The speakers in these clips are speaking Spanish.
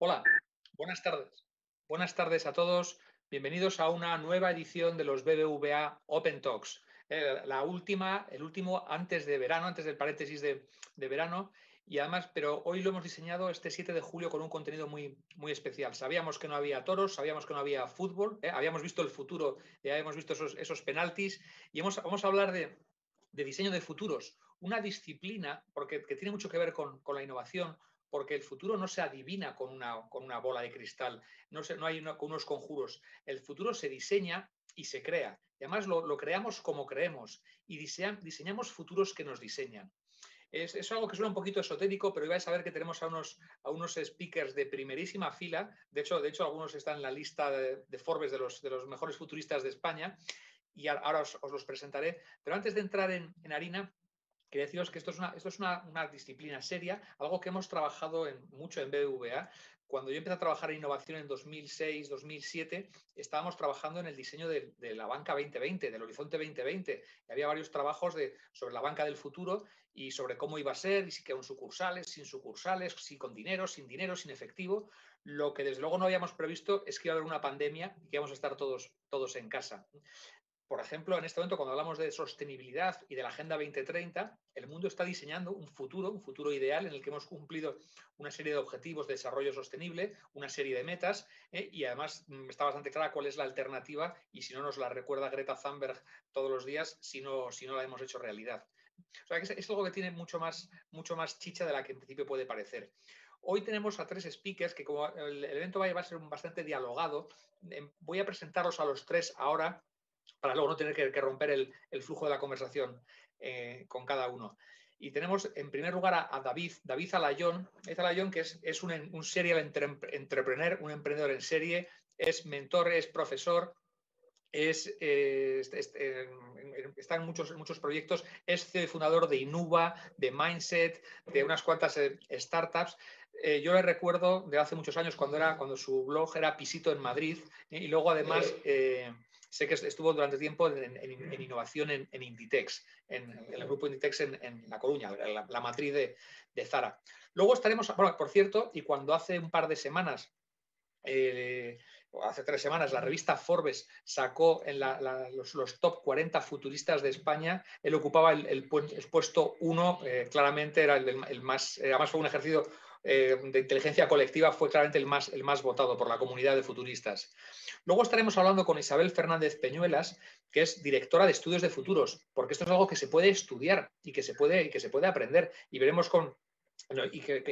Hola, buenas tardes. Buenas tardes a todos. Bienvenidos a una nueva edición de los BBVA Open Talks. Eh, la última, el último antes de verano, antes del paréntesis de, verano. Y además, pero hoy lo hemos diseñado este 7 de julio con un contenido muy, muy especial. Sabíamos que no había toros, sabíamos que no había fútbol, eh, habíamos visto el futuro, ya habíamos visto esos, penaltis y vamos a hablar de, diseño de futuros, una disciplina porque, que tiene mucho que ver con la innovación, porque el futuro no se adivina con una, con una bola de cristal, no, se, no hay con unos conjuros. El futuro se diseña y se crea. Y además lo, creamos como creemos y diseñamos futuros que nos diseñan. Es, algo que suena un poquito esotérico, pero vais a saber que tenemos a unos, a unos speakers de primerísima fila. De hecho, de hecho, algunos están en la lista de, Forbes de los, de los mejores futuristas de España y ahora os, los presentaré. Pero antes de entrar en, en harina, Quería deciros que esto es, una, esto es una, disciplina seria, algo que hemos trabajado en, mucho en BBVA. Cuando yo empecé a trabajar en innovación en 2006, 2007, estábamos trabajando en el diseño de, la banca 2020, del horizonte 2020. había varios trabajos de, sobre la banca del futuro y sobre cómo iba a ser, y si con sucursales, sin sucursales, si con dinero, sin dinero, sin efectivo. Lo que desde luego no habíamos previsto es que iba a haber una pandemia y que íbamos a estar todos, todos en casa por ejemplo, en este momento, cuando hablamos de sostenibilidad y de la Agenda 2030, el mundo está diseñando un futuro, un futuro ideal en el que hemos cumplido una serie de objetivos de desarrollo sostenible, una serie de metas, ¿eh? y además mm, está bastante clara cuál es la alternativa y si no nos la recuerda Greta Thunberg todos los días, si no, si no la hemos hecho realidad. O sea, que es, algo que tiene mucho más, mucho más chicha de la que en principio puede parecer. Hoy tenemos a tres speakers que como el evento va a ser bastante dialogado, em, voy a presentarlos a los tres ahora para luego no tener que, romper el, flujo de la conversación eh, con cada uno. Y tenemos en primer lugar a, David, David Alayón, David Alayón que es, un, serial entrepreneur, un emprendedor en serie, es mentor, es profesor, es, eh, eh, está en muchos, muchos proyectos, es CEO y fundador de Inuba, de Mindset, de unas cuantas startups. yo le recuerdo de hace muchos años cuando, era, cuando su blog era Pisito en Madrid y luego además sé que estuvo durante tiempo en, innovación en, Inditex, en, el grupo Inditex en, La Coruña, la, matriz de, Zara. Luego estaremos, por cierto, y cuando hace un par de semanas, eh, hace tres semanas, la revista Forbes sacó en los, top 40 futuristas de España, él ocupaba el, puesto uno, eh, claramente era el más, además fue un ejercicio eh, de inteligencia colectiva fue claramente el más, el más votado por la comunidad de futuristas. Luego estaremos hablando con Isabel Fernández Peñuelas, que es directora de estudios de futuros, porque esto es algo que se puede estudiar y que se puede, que se puede aprender. Y veremos con, y que,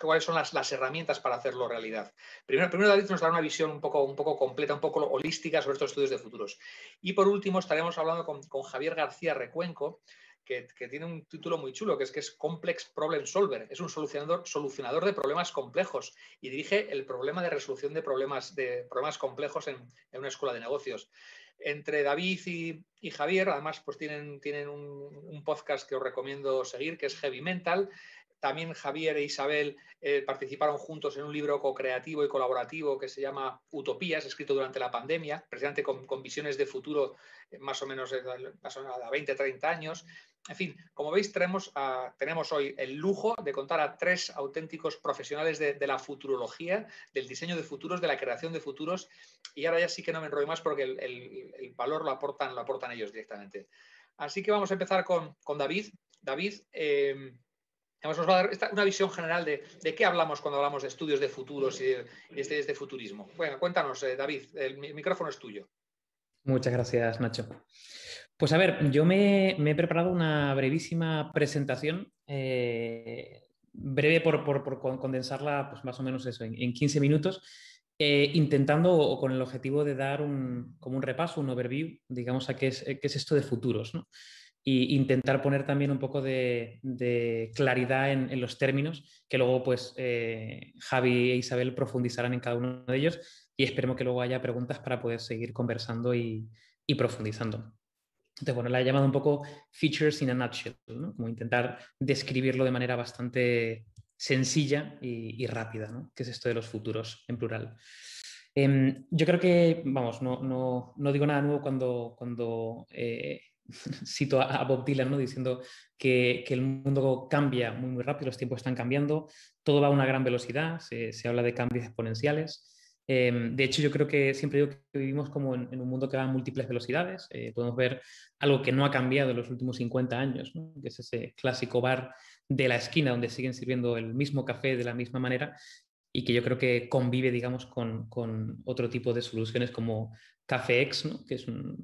cuáles son las, herramientas para hacerlo realidad. Primero, primero David nos dará una visión un poco, un poco completa, un poco holística sobre estos estudios de futuros. Y por último estaremos hablando con, con Javier García Recuenco, que, tiene un título muy chulo, que es que es Complex Problem Solver. Es un solucionador, solucionador de problemas complejos y dirige el problema de resolución de problemas, de problemas complejos en, una escuela de negocios. Entre David y, Javier, además, pues tienen, tienen un, podcast que os recomiendo seguir, que es Heavy Mental. También Javier e Isabel eh, participaron juntos en un libro co-creativo y colaborativo que se llama Utopías, escrito durante la pandemia, precisamente con, visiones de futuro eh, eh, más o menos a 20, 30 años. En fin, como veis, tenemos, hoy el lujo de contar a tres auténticos profesionales de, la futurología, del diseño de futuros, de la creación de futuros, y ahora ya sí que no me enrollo más porque el, valor lo aportan, lo aportan ellos directamente. Así que vamos a empezar con, David. David, eh, va a dar una visión general de, qué hablamos cuando hablamos de estudios de futuros y estudios de, futurismo. Bueno, cuéntanos, eh, David, el micrófono es tuyo. Muchas gracias, Nacho. Pues a ver, yo me, he preparado una brevísima presentación, eh, breve por, condensarla pues más o menos eso, en, 15 minutos, eh, intentando o con el objetivo de dar un, como un repaso, un overview, digamos, a qué es, esto de futuros, ¿no? Y intentar poner también un poco de, claridad en, los términos, que luego pues eh, Javi e Isabel profundizarán en cada uno de ellos y esperemos que luego haya preguntas para poder seguir conversando y profundizando. Entonces, bueno, la he llamado un poco features in a nutshell, como intentar describirlo de manera bastante sencilla y, rápida, que es esto de los futuros en plural. Em, yo creo que, vamos, no, digo nada nuevo cuando, eh, cito a, Bob Dylan diciendo que, el mundo cambia muy, muy rápido, los tiempos están cambiando, todo va a una gran velocidad, se habla de cambios exponenciales. Em, de hecho, yo creo que siempre digo que vivimos como en, un mundo que va a múltiples velocidades. Eh, podemos ver algo que no ha cambiado en los últimos 50 años, que es ese clásico bar de la esquina donde siguen sirviendo el mismo café de la misma manera y que yo creo que convive, digamos, con, otro tipo de soluciones como Café X, que es una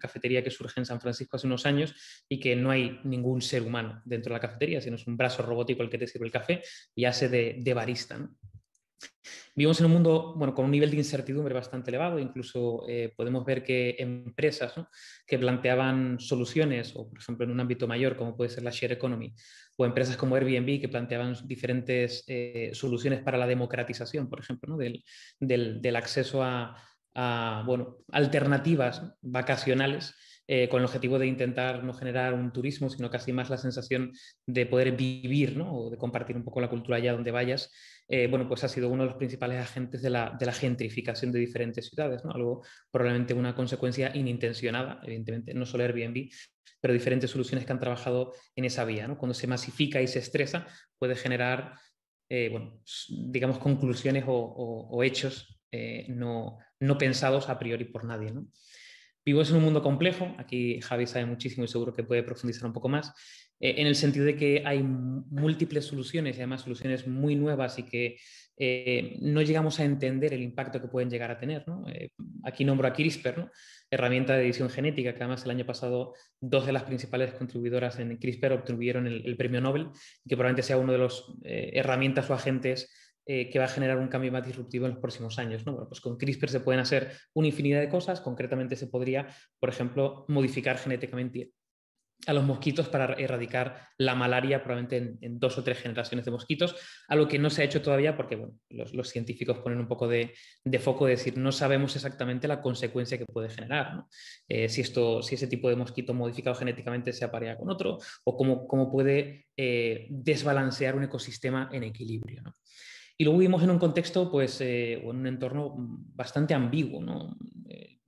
cafetería que surge en San Francisco hace unos años y que no hay ningún ser humano dentro de la cafetería, sino es un brazo robótico el que te sirve el café y hace de, barista. Vivimos en un mundo con un nivel de incertidumbre bastante elevado, incluso eh, podemos ver que empresas que planteaban soluciones, o por ejemplo en un ámbito mayor como puede ser la share economy, o empresas como Airbnb que planteaban diferentes eh, soluciones para la democratización, por ejemplo, del, acceso a, bueno, alternativas vacacionales. Eh, con el objetivo de intentar no generar un turismo, sino casi más la sensación de poder vivir o de compartir un poco la cultura allá donde vayas eh, bueno, pues ha sido uno de los principales agentes de la, gentrificación de diferentes ciudades, Algo probablemente una consecuencia inintencionada, evidentemente, no solo Airbnb, pero diferentes soluciones que han trabajado en esa vía, Cuando se masifica y se estresa, puede generar, eh, digamos, conclusiones o, hechos eh, no, pensados a priori por nadie, ¿no? Vivo en un mundo complejo, aquí Javi sabe muchísimo y seguro que puede profundizar un poco más, eh, en el sentido de que hay múltiples soluciones y además soluciones muy nuevas y que eh, no llegamos a entender el impacto que pueden llegar a tener. Eh, aquí nombro a CRISPR, herramienta de edición genética, que además el año pasado dos de las principales contribuidoras en CRISPR obtuvieron el, premio Nobel, que probablemente sea uno de las herramientas o agentes que va a generar un cambio más disruptivo en los próximos años. ¿no? pues con CRISPR se pueden hacer una infinidad de cosas, concretamente se podría, por ejemplo, modificar genéticamente a los mosquitos para erradicar la malaria probablemente en, dos o tres generaciones de mosquitos, algo que no se ha hecho todavía porque bueno, los, científicos ponen un poco de, foco de decir no sabemos exactamente la consecuencia que puede generar, eh, si, esto, si ese tipo de mosquito modificado genéticamente se aparea con otro o cómo, cómo puede eh, desbalancear un ecosistema en equilibrio. Y luego vivimos en un contexto pues, eh, o en un entorno bastante ambiguo. ¿no?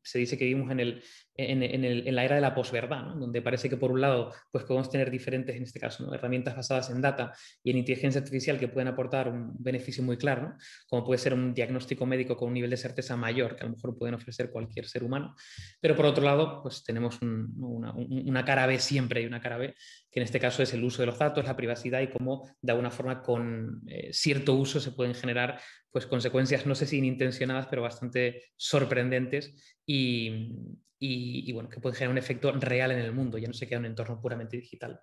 se dice que vivimos en el, en, la era de la posverdad, donde parece que por un lado pues podemos tener diferentes, en este caso, herramientas basadas en data y en inteligencia artificial que pueden aportar un beneficio muy claro, como puede ser un diagnóstico médico con un nivel de certeza mayor que a lo mejor pueden ofrecer cualquier ser humano, pero por otro lado pues tenemos una, cara B siempre y una cara B, que en este caso es el uso de los datos, la privacidad y cómo de alguna forma con eh, cierto uso se pueden generar pues consecuencias, no sé si inintencionadas, pero bastante sorprendentes y, y, bueno, que puede generar un efecto real en el mundo, ya no se queda en un entorno puramente digital.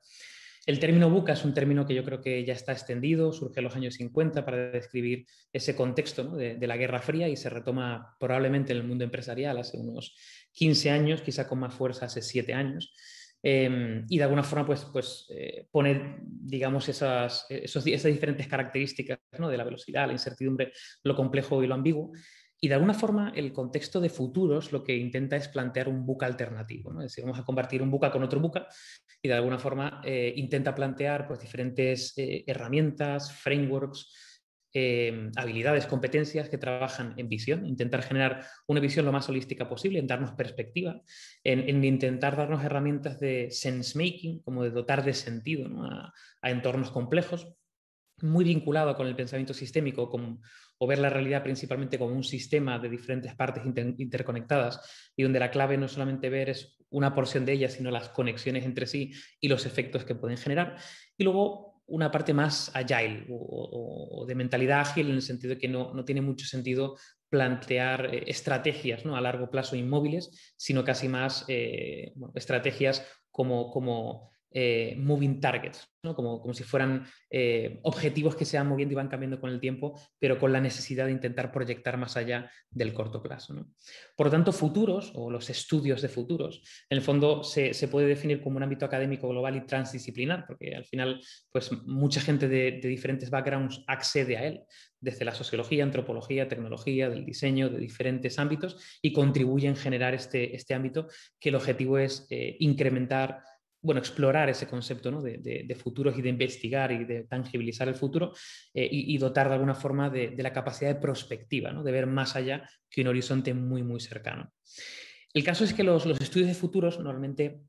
El término buca es un término que yo creo que ya está extendido, surge en los años 50 para describir ese contexto de, la Guerra Fría y se retoma probablemente en el mundo empresarial hace unos 15 años, quizá con más fuerza hace 7 años. Em, y de alguna forma pues, pues eh, pone digamos esas, esas diferentes características de la velocidad, la incertidumbre, lo complejo y lo ambiguo y de alguna forma, el contexto de futuros lo que intenta es plantear un buca alternativo. ¿no? Es decir, vamos a compartir un buca con otro buca y de alguna forma eh, intenta plantear pues, diferentes eh, herramientas, frameworks, eh, habilidades, competencias que trabajan en visión, intentar generar una visión lo más holística posible, en darnos perspectiva, en, intentar darnos herramientas de sense making, como de dotar de sentido a entornos complejos muy vinculado con el pensamiento sistémico o ver la realidad principalmente como un sistema de diferentes partes interconectadas y donde la clave no solamente ver es una porción de ellas, sino las conexiones entre sí y los efectos que pueden generar. Y luego una parte más agile o, de mentalidad ágil en el sentido de que no, tiene mucho sentido plantear eh, estrategias ¿no? a largo plazo inmóviles, sino casi más eh, estrategias como, como eh, moving targets, como, como si fueran eh, objetivos que se van moviendo y van cambiando con el tiempo, pero con la necesidad de intentar proyectar más allá del corto plazo. Por lo tanto, futuros o los estudios de futuros, en el fondo se, puede definir como un ámbito académico global y transdisciplinar, porque al final pues, mucha gente de, diferentes backgrounds accede a él, desde la sociología, antropología, tecnología, del diseño, de diferentes ámbitos, y contribuye a generar este, este ámbito que el objetivo es eh, incrementar bueno, explorar ese concepto de, futuros y de investigar y de tangibilizar el futuro eh, y, dotar de alguna forma de, la capacidad de prospectiva, de ver más allá que un horizonte muy, muy cercano. El caso es que los, los estudios de futuros normalmente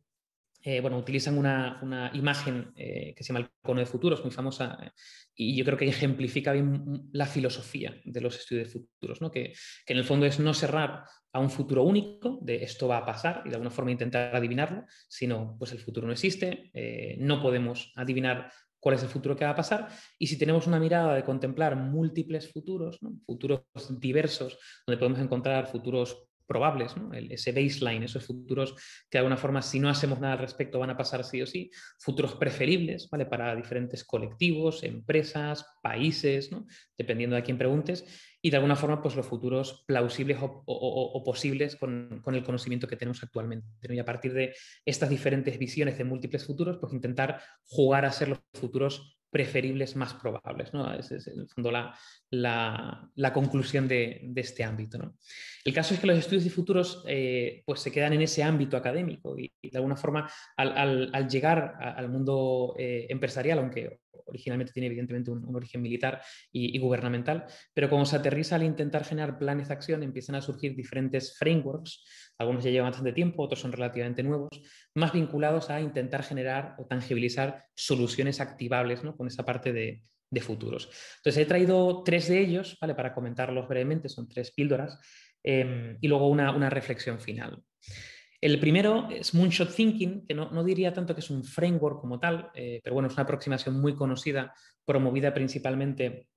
eh, bueno, utilizan una, imagen eh, que se llama el cono de futuros, muy famosa, eh, y yo creo que ejemplifica bien la filosofía de los estudios de futuros, ¿no? que, en el fondo es no cerrar a un futuro único, de esto va a pasar, y de alguna forma intentar adivinarlo, sino pues el futuro no existe, no podemos adivinar cuál es el futuro que va a pasar. Y si tenemos una mirada de contemplar múltiples futuros, futuros diversos, donde podemos encontrar futuros probables, ¿no? ese baseline, esos futuros que de alguna forma, si no hacemos nada al respecto, van a pasar sí o sí, futuros preferibles ¿vale? para diferentes colectivos, empresas, países, dependiendo de a quién preguntes, y de alguna forma, pues los futuros plausibles o, posibles con, con, el conocimiento que tenemos actualmente. Y a partir de estas diferentes visiones de múltiples futuros, pues intentar jugar a ser los futuros preferibles más probables. ¿no? Es, en el fondo la, la, conclusión de, este ámbito. El caso es que los estudios y futuros eh, pues se quedan en ese ámbito académico y, de alguna forma al, llegar al mundo eh, empresarial, aunque originalmente tiene evidentemente un, origen militar y, y, gubernamental, pero como se aterriza al intentar generar planes de acción empiezan a surgir diferentes frameworks, algunos ya llevan bastante tiempo, otros son relativamente nuevos, más vinculados a intentar generar o tangibilizar soluciones activables ¿no? con esa parte de, futuros. Entonces, he traído tres de ellos para comentarlos brevemente, son tres píldoras, em, y luego una, reflexión final. El primero es Moonshot Thinking, que no, diría tanto que es un framework como tal, eh, pero bueno, es una aproximación muy conocida, promovida principalmente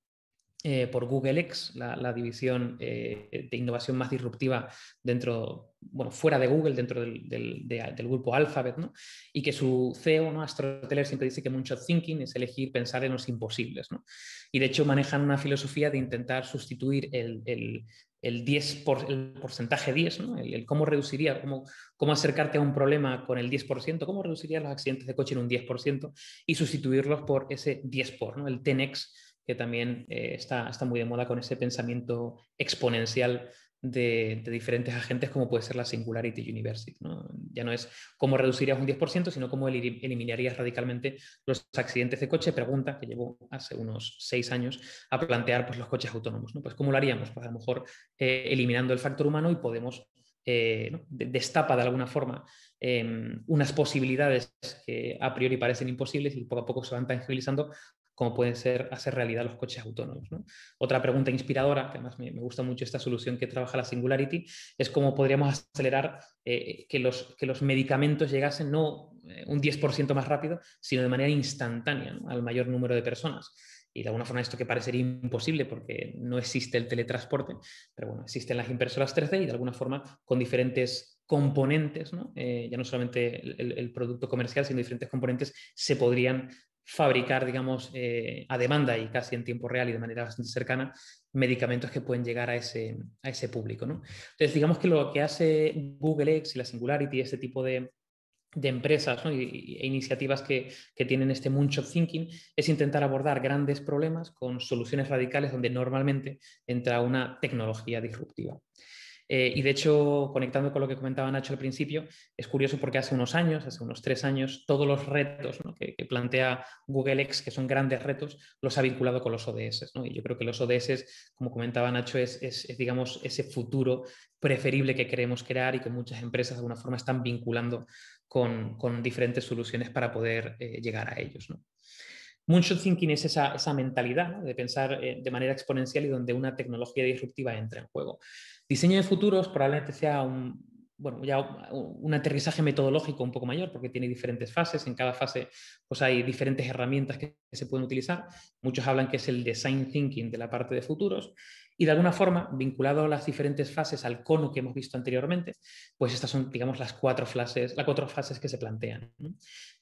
eh, por Google X, la, división eh, de innovación más disruptiva dentro, fuera de Google, dentro del, grupo Alphabet, ¿no? Y que su CEO, ¿no? Astroteller, siempre dice que mucho thinking es elegir pensar en los imposibles, Y de hecho manejan una filosofía de intentar sustituir el, 10 el porcentaje 10, El, cómo reduciría, cómo, acercarte a un problema con el 10%, cómo reduciría los accidentes de coche en un 10% y sustituirlos por ese 10 por, ¿no? El 10 que también eh, está, muy de moda con ese pensamiento exponencial de, diferentes agentes, como puede ser la Singularity University. Ya no es cómo reducirías un 10%, sino cómo eliminarías radicalmente los accidentes de coche. Pregunta que llevo hace unos seis años a plantear pues, los coches autónomos. ¿no? Pues, ¿Cómo lo haríamos? Pues, a lo mejor eh, eliminando el factor humano y podemos eh, destapa de alguna forma em, unas posibilidades que a priori parecen imposibles y poco a poco se van tangibilizando cómo pueden ser, hacer realidad los coches autónomos. Otra pregunta inspiradora, que además me, gusta mucho esta solución que trabaja la Singularity, es cómo podríamos acelerar eh, que, los, que los medicamentos llegasen no eh, un 10% más rápido, sino de manera instantánea al mayor número de personas y de alguna forma esto que parecería imposible porque no existe el teletransporte, pero bueno, existen las impresoras 3D y de alguna forma con diferentes componentes, eh, ya no solamente el, el, producto comercial, sino diferentes componentes se podrían fabricar, digamos, eh, a demanda y casi en tiempo real y de manera bastante cercana, medicamentos que pueden llegar a ese, a ese público. ¿no? Entonces, digamos que lo que hace Google X y la Singularity, este tipo de, de empresas ¿no? e iniciativas que, que, tienen este moonshot thinking es intentar abordar grandes problemas con soluciones radicales donde normalmente entra una tecnología disruptiva. Eh, y de hecho, conectando con lo que comentaba Nacho al principio, es curioso porque hace unos años, hace unos tres años, todos los retos que, plantea Google X, que son grandes retos, los ha vinculado con los ODS. Y yo creo que los ODS, como comentaba Nacho, es, digamos ese futuro preferible que queremos crear y que muchas empresas de alguna forma están vinculando con, diferentes soluciones para poder eh, llegar a ellos. ¿no? Moonshot Thinking es esa, mentalidad de pensar eh, de manera exponencial y donde una tecnología disruptiva entra en juego. Diseño de futuros probablemente sea un, un aterrizaje metodológico un poco mayor, porque tiene diferentes fases. En cada fase pues hay diferentes herramientas que se pueden utilizar. Muchos hablan que es el design thinking de la parte de futuros. Y de alguna forma, vinculado a las diferentes fases al cono que hemos visto anteriormente, pues estas son, digamos, las cuatro fases, las cuatro fases que se plantean.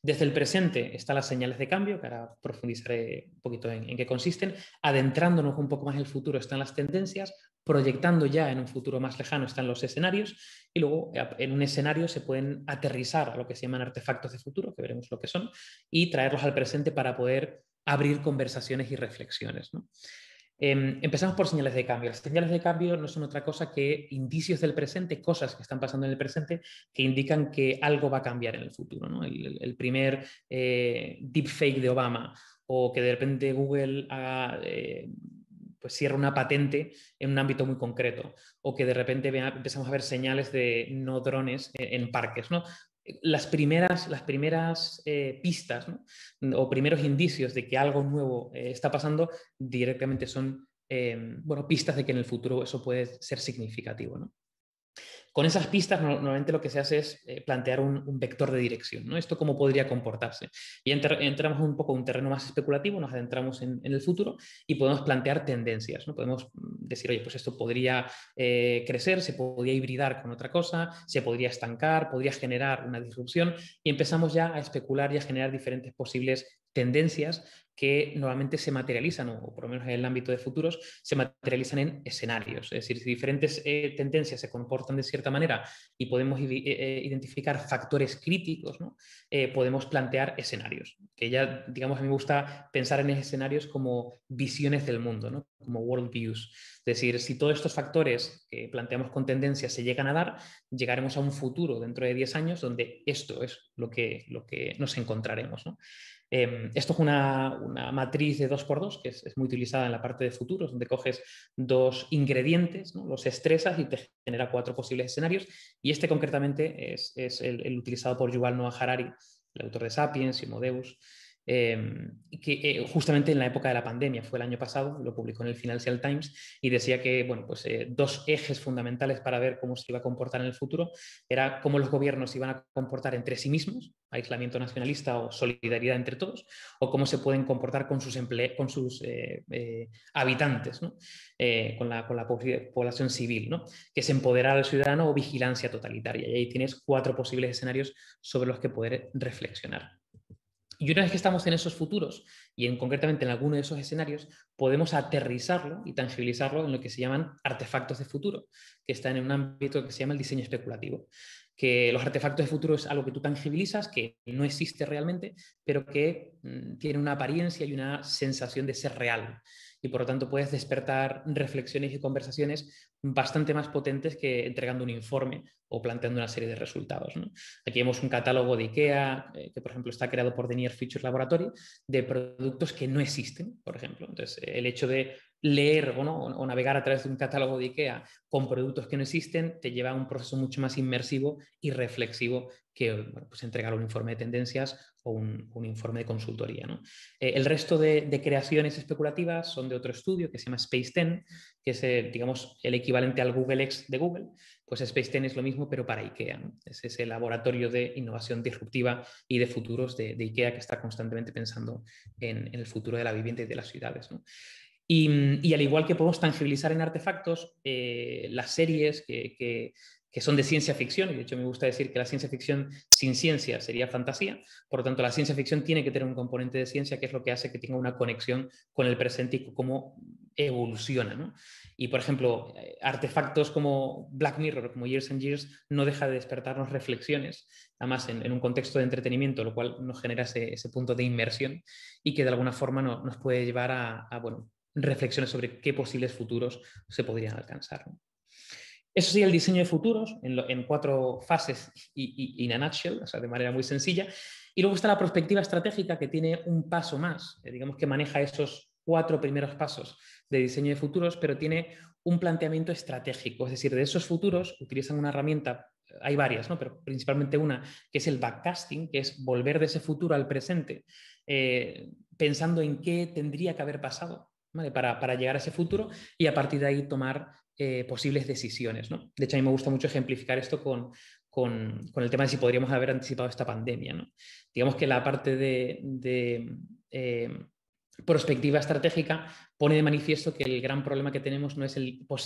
Desde el presente están las señales de cambio, que ahora profundizaré un poquito en, en qué consisten. Adentrándonos un poco más en el futuro están las tendencias, proyectando ya en un futuro más lejano están los escenarios y luego eh, en un escenario se pueden aterrizar a lo que se llaman artefactos de futuro, que veremos lo que son, y traerlos al presente para poder abrir conversaciones y reflexiones. ¿no? Em, empezamos por señales de cambio. Las señales de cambio no son otra cosa que indicios del presente, cosas que están pasando en el presente que indican que algo va a cambiar en el futuro. ¿no? El, primer eh, deepfake de Obama o que de repente Google eh, pues cierra una patente en un ámbito muy concreto, o que de repente empezamos a ver señales de no drones en, eh, en parques, ¿no? las primeras, las primeras eh, pistas mm, o primeros indicios de que algo nuevo eh, está pasando directamente son eh, pistas de que en el futuro eso puede ser significativo. ¿no? Con esas pistas normalmente lo que se hace es eh, plantear un, vector de dirección, ¿no? Esto cómo podría comportarse. Y entramos un poco en un terreno más especulativo, nos adentramos en, el futuro y podemos plantear tendencias, ¿no? Podemos decir, oye, pues esto podría eh, crecer, se podría hibridar con otra cosa, se podría estancar, podría generar una disrupción y empezamos ya a especular y a generar diferentes posibles tendencias que normalmente se materializan, o por lo menos en el ámbito de futuros, se materializan en escenarios. Es decir, si diferentes eh, tendencias se comportan de cierta manera y podemos eh, eh, identificar factores críticos, podemos plantear escenarios. Que ya, digamos, a mí me gusta pensar en escenarios como visiones del mundo, como world views. Es decir, si todos estos factores que planteamos con tendencias se llegan a dar, llegaremos a un futuro dentro de 10 años donde esto es lo que, lo que nos encontraremos. Em, esto es una, matriz de 2x2 que es, muy utilizada en la parte de futuros, donde coges dos ingredientes, los estresas y te genera cuatro posibles escenarios. Y este concretamente es, el, utilizado por Yuval Noah Harari, el autor de Sapiens y Modeus, Em, que eh, justamente en la época de la pandemia, fue el año pasado, lo publicó en el Financial Times y decía que bueno, pues, eh, dos ejes fundamentales para ver cómo se iba a comportar en el futuro era cómo los gobiernos iban a comportar entre sí mismos, aislamiento nacionalista o solidaridad entre todos, o cómo se pueden comportar con sus, con sus eh, habitantes, con, la, población civil, que es empoderar al ciudadano o vigilancia totalitaria. Y ahí tienes cuatro posibles escenarios sobre los que poder reflexionar. Y una vez que estamos en esos futuros y en, concretamente en alguno de esos escenarios, podemos aterrizarlo y tangibilizarlo en lo que se llaman artefactos de futuro, que están en un ámbito que se llama el diseño especulativo que los artefactos de futuro es algo que tú tangibilizas, que no existe realmente, pero que mm, tiene una apariencia y una sensación de ser real. Y por lo tanto puedes despertar reflexiones y conversaciones bastante más potentes que entregando un informe o planteando una serie de resultados. Aquí vemos un catálogo de IKEA, eh, que por ejemplo está creado por The Near Features Laboratory, de productos que no existen, por ejemplo. Entonces, el hecho de leer o, navegar a través de un catálogo de IKEA con productos que no existen te lleva a un proceso mucho más inmersivo y reflexivo que pues entregar un informe de tendencias o un, informe de consultoría. Eh, el resto de, creaciones especulativas son de otro estudio que se llama Space 10, que es eh, digamos, el equivalente al Google X de Google. Pues Space 10 es lo mismo, pero para IKEA. Es ese laboratorio de innovación disruptiva y de futuros de, IKEA que está constantemente pensando en, el futuro de la vivienda y de las ciudades. Mm, y, al igual que podemos tangibilizar en artefactos, eh, las series que, que, son de ciencia ficción, y de hecho me gusta decir que la ciencia ficción sin ciencia sería fantasía, por lo tanto la ciencia ficción tiene que tener un componente de ciencia que es lo que hace que tenga una conexión con el presente y cómo evoluciona. Y por ejemplo, eh, artefactos como Black Mirror, como Years and Years, no deja de despertarnos reflexiones, además en, un contexto de entretenimiento, lo cual nos genera ese, punto de inmersión y que de alguna forma no, nos puede llevar a, a bueno, reflexiones sobre qué posibles futuros se podrían alcanzar. Eso sería el diseño de futuros en, cuatro fases y en a nutshell, o sea, de manera muy sencilla. Y luego está la perspectiva estratégica que tiene un paso más, eh, digamos que maneja esos cuatro primeros pasos de diseño de futuros, pero tiene un planteamiento estratégico. Es decir, de esos futuros utilizan una herramienta, hay varias, ¿no? pero principalmente una, que es el backcasting, que es volver de ese futuro al presente, eh, pensando en qué tendría que haber pasado para, llegar a ese futuro y a partir de ahí tomar eh, posibles decisiones. ¿no? De hecho, a mí me gusta mucho ejemplificar esto con, el tema de si podríamos haber anticipado esta pandemia. ¿no? Digamos que la parte de, eh, perspectiva estratégica pone de manifiesto que el gran problema que tenemos no es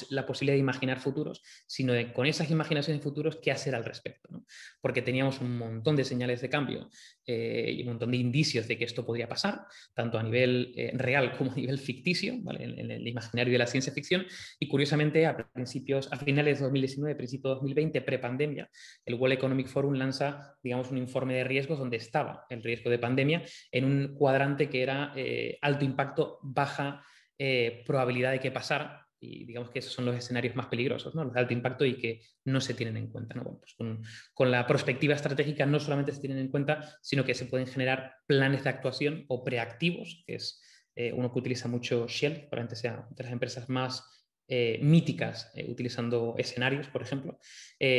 la posibilidad de imaginar futuros, sino de con esas imaginaciones de futuros qué hacer al respecto. Porque teníamos un montón de señales de cambio eh, y un montón de indicios de que esto podría pasar, tanto a nivel eh, real como a nivel ficticio, en, el imaginario de la ciencia ficción. Y curiosamente, a, principios, a finales de 2019, principios de 2020, prepandemia, el World Economic Forum lanza digamos, un informe de riesgos donde estaba el riesgo de pandemia en un cuadrante que era eh, alto impacto, baja eh, probabilidad de que pasar Y digamos que esos son los escenarios más peligrosos, los de alto impacto y que no se tienen en cuenta. Pues con, la perspectiva estratégica no solamente se tienen en cuenta, sino que se pueden generar planes de actuación o preactivos, que es eh, uno que utiliza mucho Shell, probablemente sea de las empresas más eh, míticas, utilizando escenarios, por ejemplo,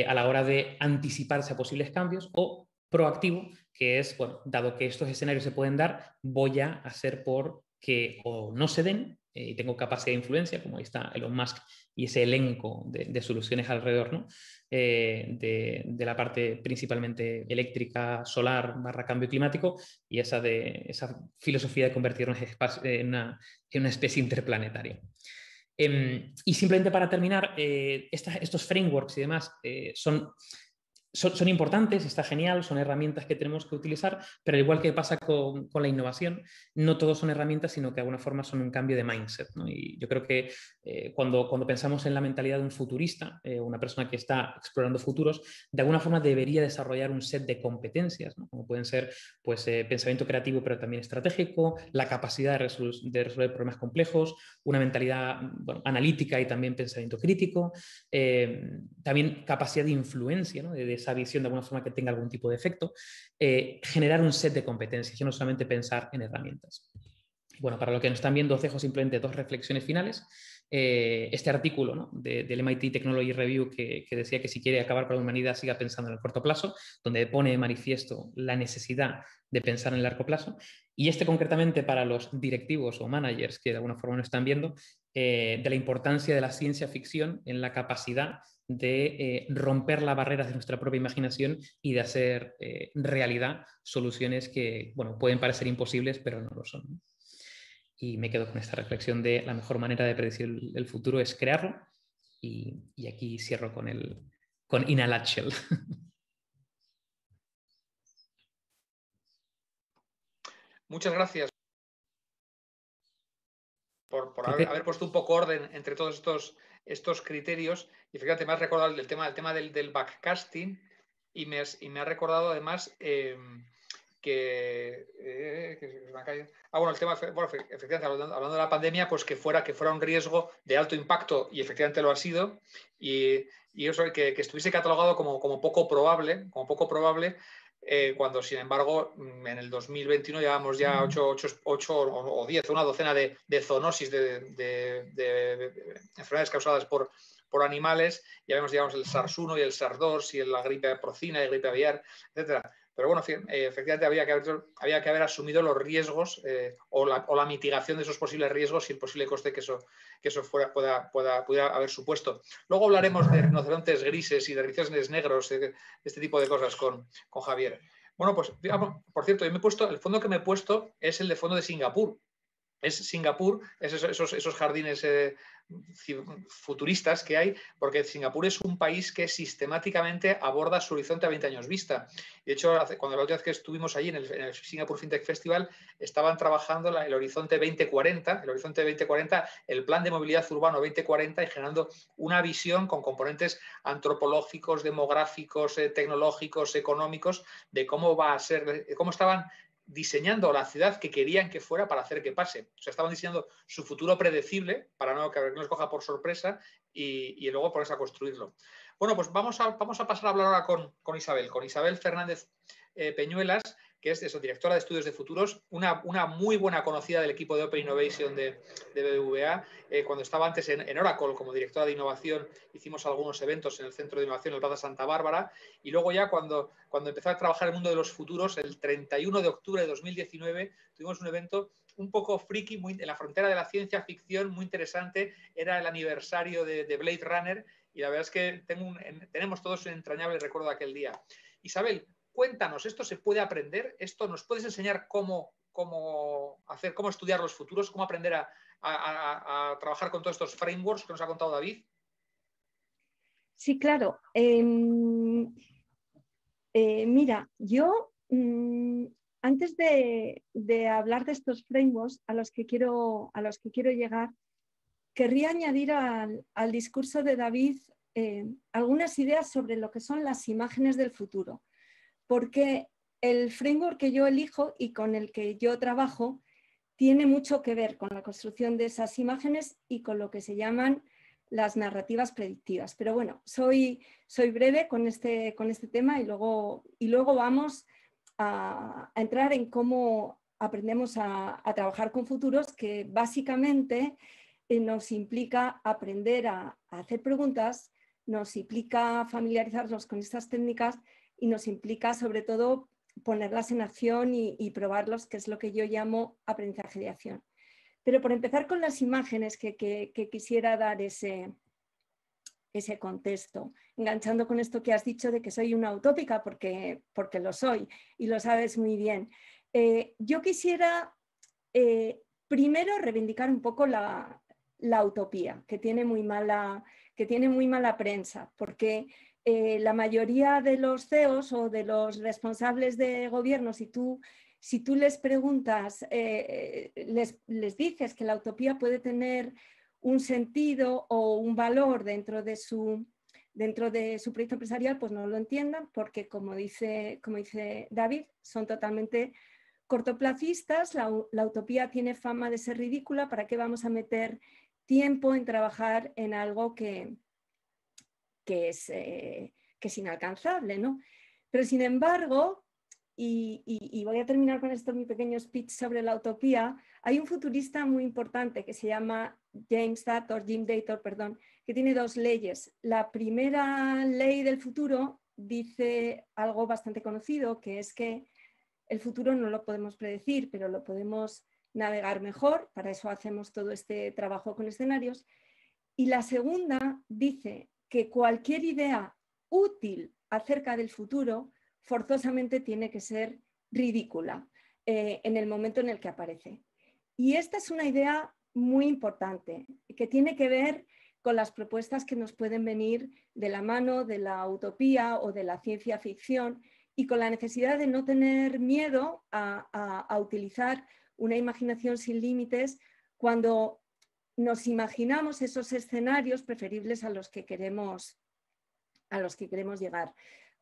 a la hora de anticiparse a posibles cambios o proactivo, que es, bueno, dado que estos escenarios se pueden dar, voy a hacer por que o no se den eh, y tengo capacidad de influencia, como ahí está Elon Musk y ese elenco de, soluciones alrededor, eh, de, la parte principalmente eléctrica, solar, barra cambio climático, y esa, de, esa filosofía de convertirnos en eh, una, en una especie interplanetaria. Em, y simplemente para terminar, estos frameworks y demás son son, importantes, está genial, son herramientas que tenemos que utilizar, pero al igual que pasa con, la innovación, no todos son herramientas, sino que de alguna forma son un cambio de mindset. Y yo creo que eh, cuando, cuando, pensamos en la mentalidad de un futurista, eh, una persona que está explorando futuros, de alguna forma debería desarrollar un set de competencias, como pueden ser pues, eh, pensamiento creativo pero también estratégico, la capacidad de, resolver problemas complejos, una mentalidad analítica y también pensamiento crítico, también capacidad de influencia, de, de, esa visión de alguna forma que tenga algún tipo de efecto, generar un set de competencias y no solamente pensar en herramientas. Bueno, para lo que nos están viendo os dejo simplemente dos reflexiones finales. Eh, este artículo del MIT Technology Review que, decía que si quiere acabar con la humanidad siga pensando en el corto plazo, donde pone de manifiesto la necesidad de pensar en el largo plazo. Y este concretamente para los directivos o managers que de alguna forma no están viendo, eh, de la importancia de la ciencia ficción en la capacidad de eh, romper las barreras de nuestra propia imaginación y de hacer realidad soluciones que bueno, pueden parecer imposibles, pero no lo son. Y me quedo con esta reflexión de la mejor manera de predecir el, futuro es crearlo. Y, aquí cierro con, el, con Muchas gracias por, haber, puesto un poco orden entre todos estos, estos criterios. Y fíjate, me has recordado el tema, tema del, del backcasting y me, y me ha recordado además eh, que, eh, Ah, bueno, el tema, efectivamente, hablando, de la pandemia, pues que fuera, que fuera un riesgo de alto impacto, y efectivamente lo ha sido, y, eso, que, estuviese catalogado como, como poco probable, como poco probable, eh, cuando sin embargo mm, en el 2021 llevamos ya 8, 8, o 10, una docena de, zoonosis de, enfermedades causadas por, por animales, ya vemos digamos, el SARS-1 y el SARS-2 y la gripe porcina y gripe aviar, etcétera. Pero bueno, eh, efectivamente había que haber, había que haber asumido los riesgos eh, o, la, o, la, mitigación de esos posibles riesgos y el posible coste que eso, que eso fuera, pueda, pueda, pudiera haber supuesto. Luego hablaremos de rinocerontes grises y de rinocerontes negros, eh, este tipo de cosas con, con Javier. Bueno, pues digamos, por cierto, yo me he puesto, el fondo que me he puesto es el de fondo de Singapur, es Singapur, esos, jardines eh, futuristas que hay, porque Singapur es un país que sistemáticamente aborda su horizonte a 20 años vista. De hecho, cuando la última vez que estuvimos allí en el, Singapur FinTech Festival, estaban trabajando el horizonte 2040, el horizonte 2040, el plan de movilidad urbano 2040 y generando una visión con componentes antropológicos, demográficos, eh, tecnológicos, económicos, de cómo va a ser, cómo estaban diseñando la ciudad que querían que fuera para hacer que pase. O sea, estaban diseñando su futuro predecible para no que nos coja por sorpresa y, luego ponerse a construirlo. Bueno, pues vamos a, vamos a pasar a hablar ahora con, Isabel, con Isabel Fernández eh, Peñuelas, que es directora de estudios de futuros, una, una, muy buena conocida del equipo de Open Innovation de, BBVA. Eh, cuando estaba antes en, Oracle como directora de innovación, hicimos algunos eventos en el Centro de Innovación en el Plaza Santa Bárbara. Y luego ya cuando, cuando empezó a trabajar el mundo de los futuros, el 31 de octubre de 2019, tuvimos un evento un poco friki, muy, en la frontera de la ciencia ficción, muy interesante. Era el aniversario de, de Blade Runner y la verdad es que tengo tenemos todos un entrañable recuerdo de aquel día. Isabel, cuéntanos, esto se puede aprender, esto nos puedes enseñar cómo, cómo hacer, cómo estudiar los futuros, cómo aprender a, trabajar con todos estos frameworks que nos ha contado David. Sí, claro. Em, eh, mira, yo mm, antes de, hablar de estos frameworks a los que quiero, a los que quiero llegar, querría añadir al, discurso de David eh, algunas ideas sobre lo que son las imágenes del futuro porque el framework que yo elijo y con el que yo trabajo tiene mucho que ver con la construcción de esas imágenes y con lo que se llaman las narrativas predictivas. Pero bueno, soy, breve este, con este, tema y luego, vamos a, entrar en cómo aprendemos a, trabajar con futuros, que básicamente eh, nos implica aprender a hacer preguntas, nos implica familiarizarnos con estas técnicas, y nos implica sobre todo ponerlas en acción y, probarlos que es lo que yo llamo aprendizaje de acción. Pero por empezar con las imágenes que, quisiera dar ese, ese contexto, enganchando con esto que has dicho de que soy una utópica, porque, porque lo soy y lo sabes muy bien. Eh, yo quisiera eh, primero reivindicar un poco la, utopía, que tiene, muy mala, que tiene muy mala prensa, porque eh, la mayoría de los CEOs o de los responsables de gobierno, si tú, si tú les preguntas, eh, eh, les, les, dices que la utopía puede tener un sentido o un valor dentro de su, dentro de su proyecto empresarial, pues no lo entiendan porque, como dice, como dice David, son totalmente cortoplacistas, la, la utopía tiene fama de ser ridícula, ¿para qué vamos a meter tiempo en trabajar en algo que, eh, que es, inalcanzable. Pero sin embargo, y, voy a terminar con esto mi pequeño speech sobre la utopía, hay un futurista muy importante que se llama James Dator, Jim Dator, perdón, que tiene dos leyes. La primera ley del futuro dice algo bastante conocido, que es que el futuro no lo podemos predecir, pero lo podemos navegar mejor, para eso hacemos todo este trabajo con escenarios. Y la segunda dice que cualquier idea útil acerca del futuro forzosamente tiene que ser ridícula eh, en el momento en el que aparece. Y esta es una idea muy importante que tiene que ver con las propuestas que nos pueden venir de la mano de la utopía o de la ciencia ficción y con la necesidad de no tener miedo a utilizar una imaginación sin límites cuando nos imaginamos esos escenarios preferibles a los que queremos, a los que queremos llegar.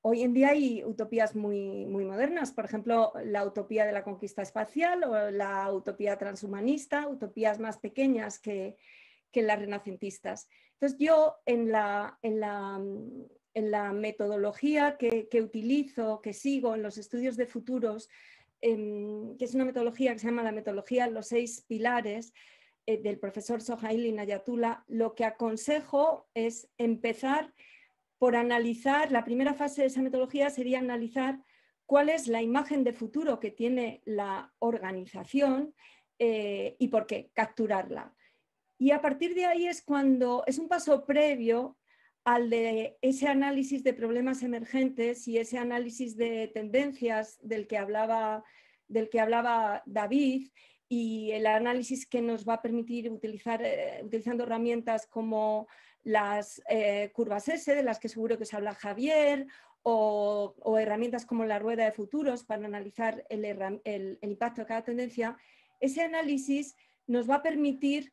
Hoy en día hay utopías muy, muy modernas, por ejemplo, la utopía de la conquista espacial o la utopía transhumanista, utopías más pequeñas que, las renacentistas. Entonces yo en la, en la, metodología que, utilizo, que sigo en los estudios de futuros, em, que es una metodología que se llama la metodología Los seis pilares, eh, del profesor Sohaili Nayatula, lo que aconsejo es empezar por analizar, la primera fase de esa metodología sería analizar cuál es la imagen de futuro que tiene la organización eh, y por qué, capturarla. Y a partir de ahí es cuando es un paso previo al de ese análisis de problemas emergentes y ese análisis de tendencias del que hablaba, del que hablaba David y el análisis que nos va a permitir utilizar, eh, utilizando herramientas como las eh, curvas S, de las que seguro que os habla Javier, o, herramientas como la rueda de futuros para analizar el, impacto de cada tendencia, ese análisis nos va a permitir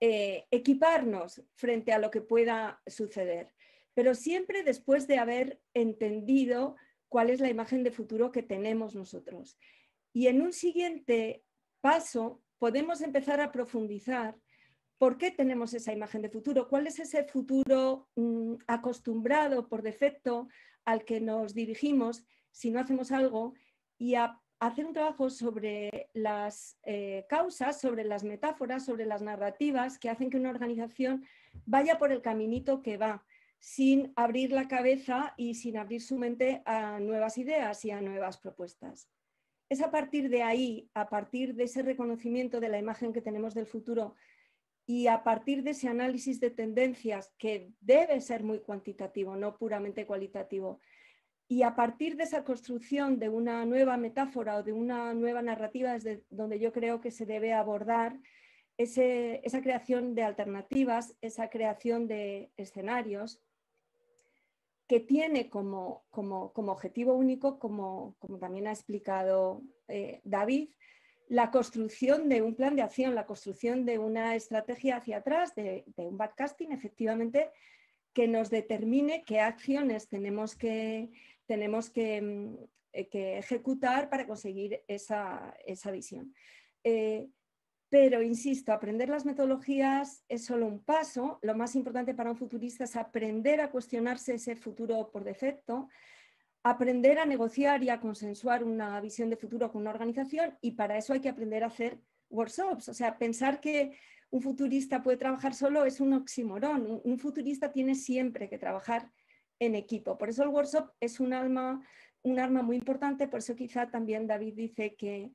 eh, equiparnos frente a lo que pueda suceder, pero siempre después de haber entendido cuál es la imagen de futuro que tenemos nosotros. Y en un siguiente paso podemos empezar a profundizar por qué tenemos esa imagen de futuro, cuál es ese futuro mm, acostumbrado por defecto al que nos dirigimos si no hacemos algo y a hacer un trabajo sobre las eh, causas, sobre las metáforas, sobre las narrativas que hacen que una organización vaya por el caminito que va, sin abrir la cabeza y sin abrir su mente a nuevas ideas y a nuevas propuestas es a partir de ahí, a partir de ese reconocimiento de la imagen que tenemos del futuro y a partir de ese análisis de tendencias que debe ser muy cuantitativo, no puramente cualitativo, y a partir de esa construcción de una nueva metáfora o de una nueva narrativa desde donde yo creo que se debe abordar esa creación de alternativas, esa creación de escenarios, que tiene como, objetivo único, como, también ha explicado eh, David, la construcción de un plan de acción, la construcción de una estrategia hacia atrás, de, un backcasting, efectivamente, que nos determine qué acciones tenemos que, tenemos que, mm, eh, ejecutar para conseguir esa, visión. Eh, pero, insisto, aprender las metodologías es solo un paso. Lo más importante para un futurista es aprender a cuestionarse ese futuro por defecto, aprender a negociar y a consensuar una visión de futuro con una organización y para eso hay que aprender a hacer workshops. O sea, pensar que un futurista puede trabajar solo es un oxímoron. Un futurista tiene siempre que trabajar en equipo. Por eso el workshop es un, un arma muy importante. Por eso quizá también David dice que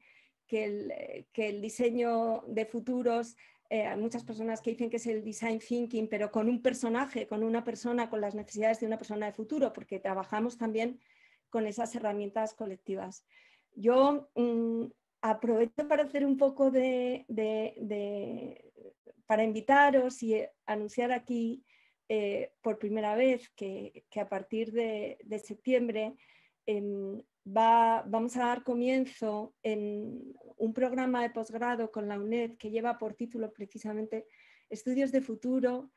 eh, que el, diseño de futuros eh, hay muchas personas que dicen que es el design thinking, pero con un personaje, con una persona, con las necesidades de una persona de futuro, porque trabajamos también con esas herramientas colectivas. Yo mm, aprovecho para hacer un poco de, para invitaros y anunciar aquí eh, por primera vez que, a partir de, septiembre em, vamos a dar comienzo en un programa de posgrado con la UNED que lleva por título precisamente Estudios de Futuro,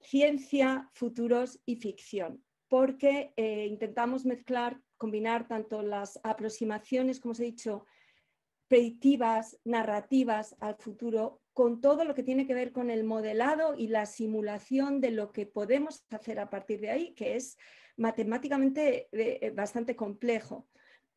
Ciencia, Futuros y Ficción, porque eh, intentamos mezclar, combinar tanto las aproximaciones, como os he dicho, predictivas, narrativas al futuro con todo lo que tiene que ver con el modelado y la simulación de lo que podemos hacer a partir de ahí, que es matemáticamente eh, eh, bastante complejo.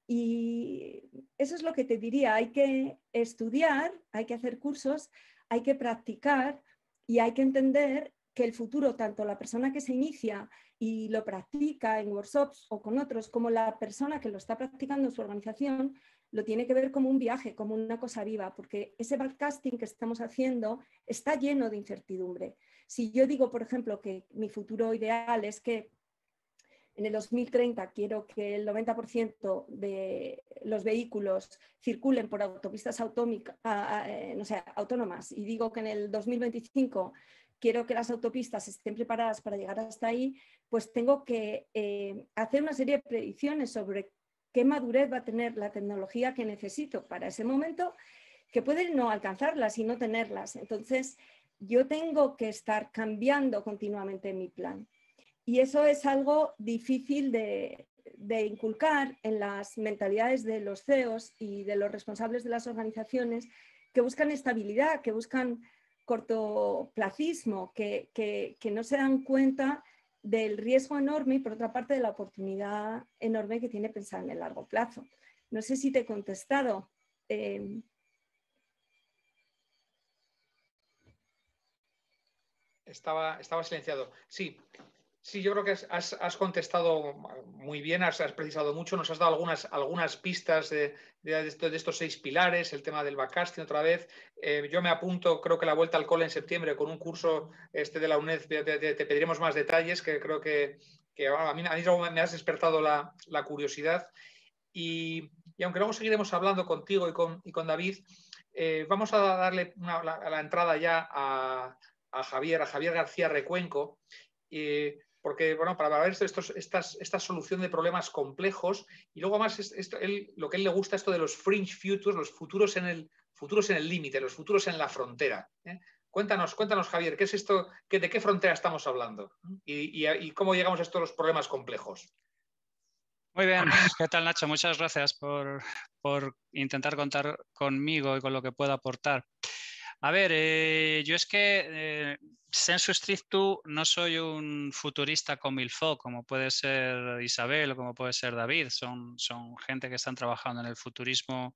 Y eso es lo que te diría, hay que estudiar, hay que hacer cursos, hay que practicar y hay que entender que el futuro, tanto la persona que se inicia y lo practica en workshops o con otros, como la persona que lo está practicando en su organización, lo tiene que ver como un viaje, como una cosa viva, porque ese broadcasting que estamos haciendo está lleno de incertidumbre. Si yo digo, por ejemplo, que mi futuro ideal es que en el 2030 quiero que el 90% de los vehículos circulen por autopistas eh, autónomas y digo que en el 2025 quiero que las autopistas estén preparadas para llegar hasta ahí, pues tengo que eh, hacer una serie de predicciones sobre qué madurez va a tener la tecnología que necesito para ese momento, que puede no alcanzarlas y no tenerlas. Entonces, yo tengo que estar cambiando continuamente mi plan. Y eso es algo difícil de, inculcar en las mentalidades de los CEOs y de los responsables de las organizaciones que buscan estabilidad, que buscan cortoplacismo, que no se dan cuenta del riesgo enorme y por otra parte de la oportunidad enorme que tiene pensar en el largo plazo. No sé si te he contestado. Eh, estaba, estaba silenciado. Sí, Sí, yo creo que has, contestado muy bien, has, precisado mucho, nos has dado algunas, algunas pistas de, estos seis pilares, el tema del backcasting otra vez. Eh, yo me apunto, creo que la vuelta al cole en septiembre con un curso este de la UNED, te, pediremos más detalles, que creo que, ah, a, mí, me has despertado la, curiosidad. Y, aunque luego seguiremos hablando contigo y con, y con David, eh, vamos a darle una, la, entrada ya a, Javier, a Javier García Recuenco. y eh, porque bueno, para ver estas, esta solución de problemas complejos y luego más lo que él le gusta esto de los fringe futures, los futuros en el futuros en el límite, los futuros en la frontera. ¿eh? Cuéntanos, cuéntanos Javier, ¿qué es esto? ¿De qué frontera estamos hablando? Y, cómo llegamos a estos los problemas complejos. Muy bien, ¿qué tal Nacho? Muchas gracias por, por intentar contar conmigo y con lo que pueda aportar. A ver, eh, yo es que eh, sensu strictu no soy un futurista con Milfo, como puede ser Isabel o como puede ser David. Son, son gente que están trabajando en el futurismo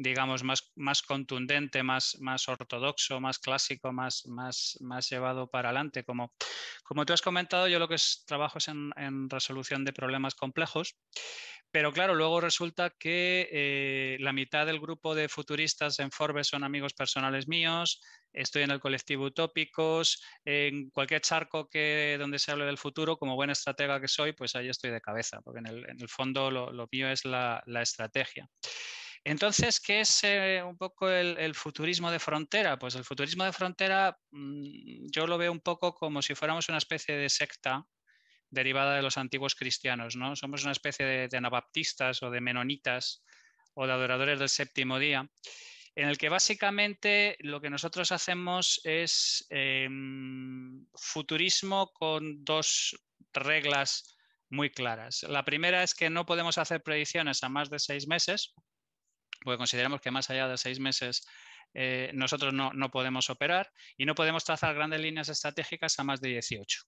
digamos, más, más contundente, más, más ortodoxo, más clásico, más, más, más llevado para adelante. Como, como tú has comentado, yo lo que es, trabajo es en, resolución de problemas complejos, pero claro, luego resulta que eh, la mitad del grupo de futuristas en Forbes son amigos personales míos, estoy en el colectivo Utópicos, en cualquier charco que, donde se hable del futuro, como buen estratega que soy, pues ahí estoy de cabeza, porque en el, fondo lo, lo mío es la, la estrategia. Entonces, ¿qué es eh, un poco el, futurismo de frontera? Pues el futurismo de frontera mm, yo lo veo un poco como si fuéramos una especie de secta derivada de los antiguos cristianos, ¿no? Somos una especie de, anabaptistas o de menonitas o de adoradores del séptimo día, en el que básicamente lo que nosotros hacemos es em, futurismo con dos reglas muy claras. La primera es que no podemos hacer predicciones a más de seis meses, porque consideramos que más allá de seis meses eh, nosotros no, podemos operar y no podemos trazar grandes líneas estratégicas a más de 18.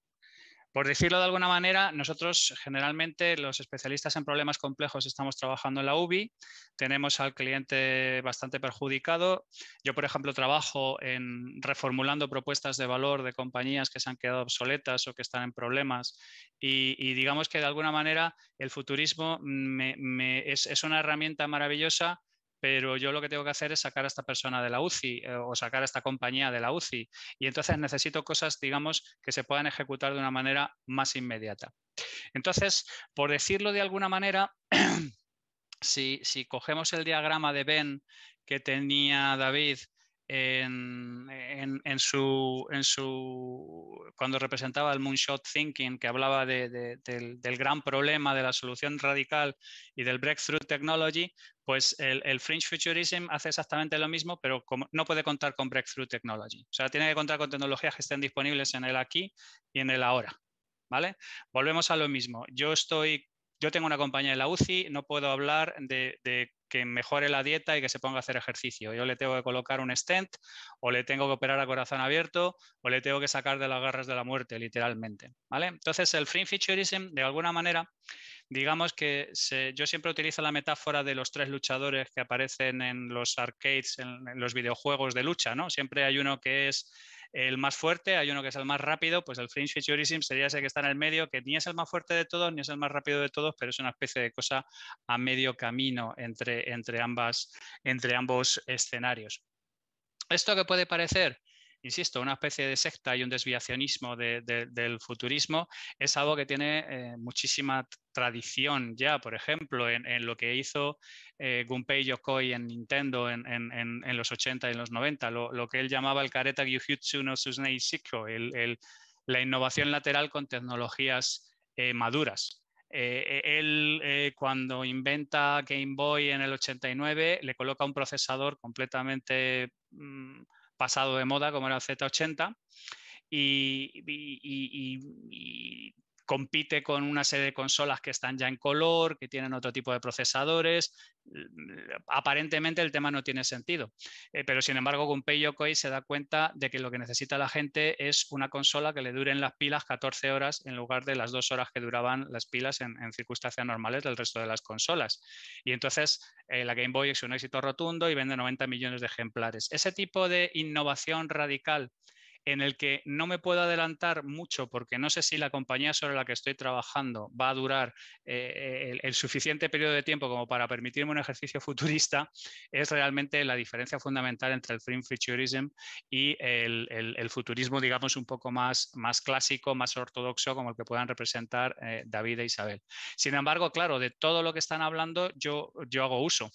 Por decirlo de alguna manera, nosotros generalmente los especialistas en problemas complejos estamos trabajando en la UBI, tenemos al cliente bastante perjudicado. Yo, por ejemplo, trabajo en reformulando propuestas de valor de compañías que se han quedado obsoletas o que están en problemas y, digamos que de alguna manera el futurismo es una herramienta maravillosa pero yo lo que tengo que hacer es sacar a esta persona de la UCI eh, o sacar a esta compañía de la UCI. Y entonces necesito cosas, digamos, que se puedan ejecutar de una manera más inmediata. Entonces, por decirlo de alguna manera, si, si cogemos el diagrama de Ben que tenía David en, su, en su, cuando representaba el Moonshot Thinking, que hablaba del, gran problema, de la solución radical y del breakthrough technology, pues el, Fringe Futurism hace exactamente lo mismo, pero como, no puede contar con breakthrough technology. O sea, tiene que contar con tecnologías que estén disponibles en el aquí y en el ahora. ¿Vale? Volvemos a lo mismo. Yo estoy yo tengo una compañía en la UCI, no puedo hablar de, que mejore la dieta y que se ponga a hacer ejercicio. Yo le tengo que colocar un stent o le tengo que operar a corazón abierto o le tengo que sacar de las garras de la muerte, literalmente. ¿vale? Entonces, el free featureism, de alguna manera, digamos que yo siempre utilizo la metáfora de los tres luchadores que aparecen en los arcades, en, en los videojuegos de lucha. ¿no? Siempre hay uno que es el más fuerte, hay uno que es el más rápido, pues el Fringe futurism sería ese que está en el medio, que ni es el más fuerte de todos, ni es el más rápido de todos, pero es una especie de cosa a medio camino entre, entre, ambas, entre ambos escenarios. ¿Esto que puede parecer? insisto, una especie de secta y un desviacionismo del futurismo es algo que tiene eh, muchísima tradición ya, por ejemplo, en, lo que hizo eh, Gunpei Yokoi en Nintendo en, los 80 y en los 90, lo, que él llamaba el careta gyuhyutsu no Susnei la innovación lateral con tecnologías eh, maduras. él cuando inventa Game Boy en el 89 le coloca un procesador completamente mm, pasado de moda como era el Z80. Y, compite con una serie de consolas que están ya en color, que tienen otro tipo de procesadores. Eh, aparentemente el tema no tiene sentido, eh, pero sin embargo Gunpei Yokoi se da cuenta de que lo que necesita la gente es una consola que le duren las pilas 14 horas en lugar de las dos horas que duraban las pilas en, circunstancias normales del resto de las consolas. Y entonces eh, la Game Boy es un éxito rotundo y vende 90 millones de ejemplares. Ese tipo de innovación radical en el que no me puedo adelantar mucho porque no sé si la compañía sobre la que estoy trabajando va a durar eh, el, suficiente periodo de tiempo como para permitirme un ejercicio futurista, es realmente la diferencia fundamental entre el free futurism y el, futurismo, digamos, un poco más, más clásico, más ortodoxo, como el que puedan representar eh, David e Isabel. Sin embargo, claro, de todo lo que están hablando, yo, yo hago uso.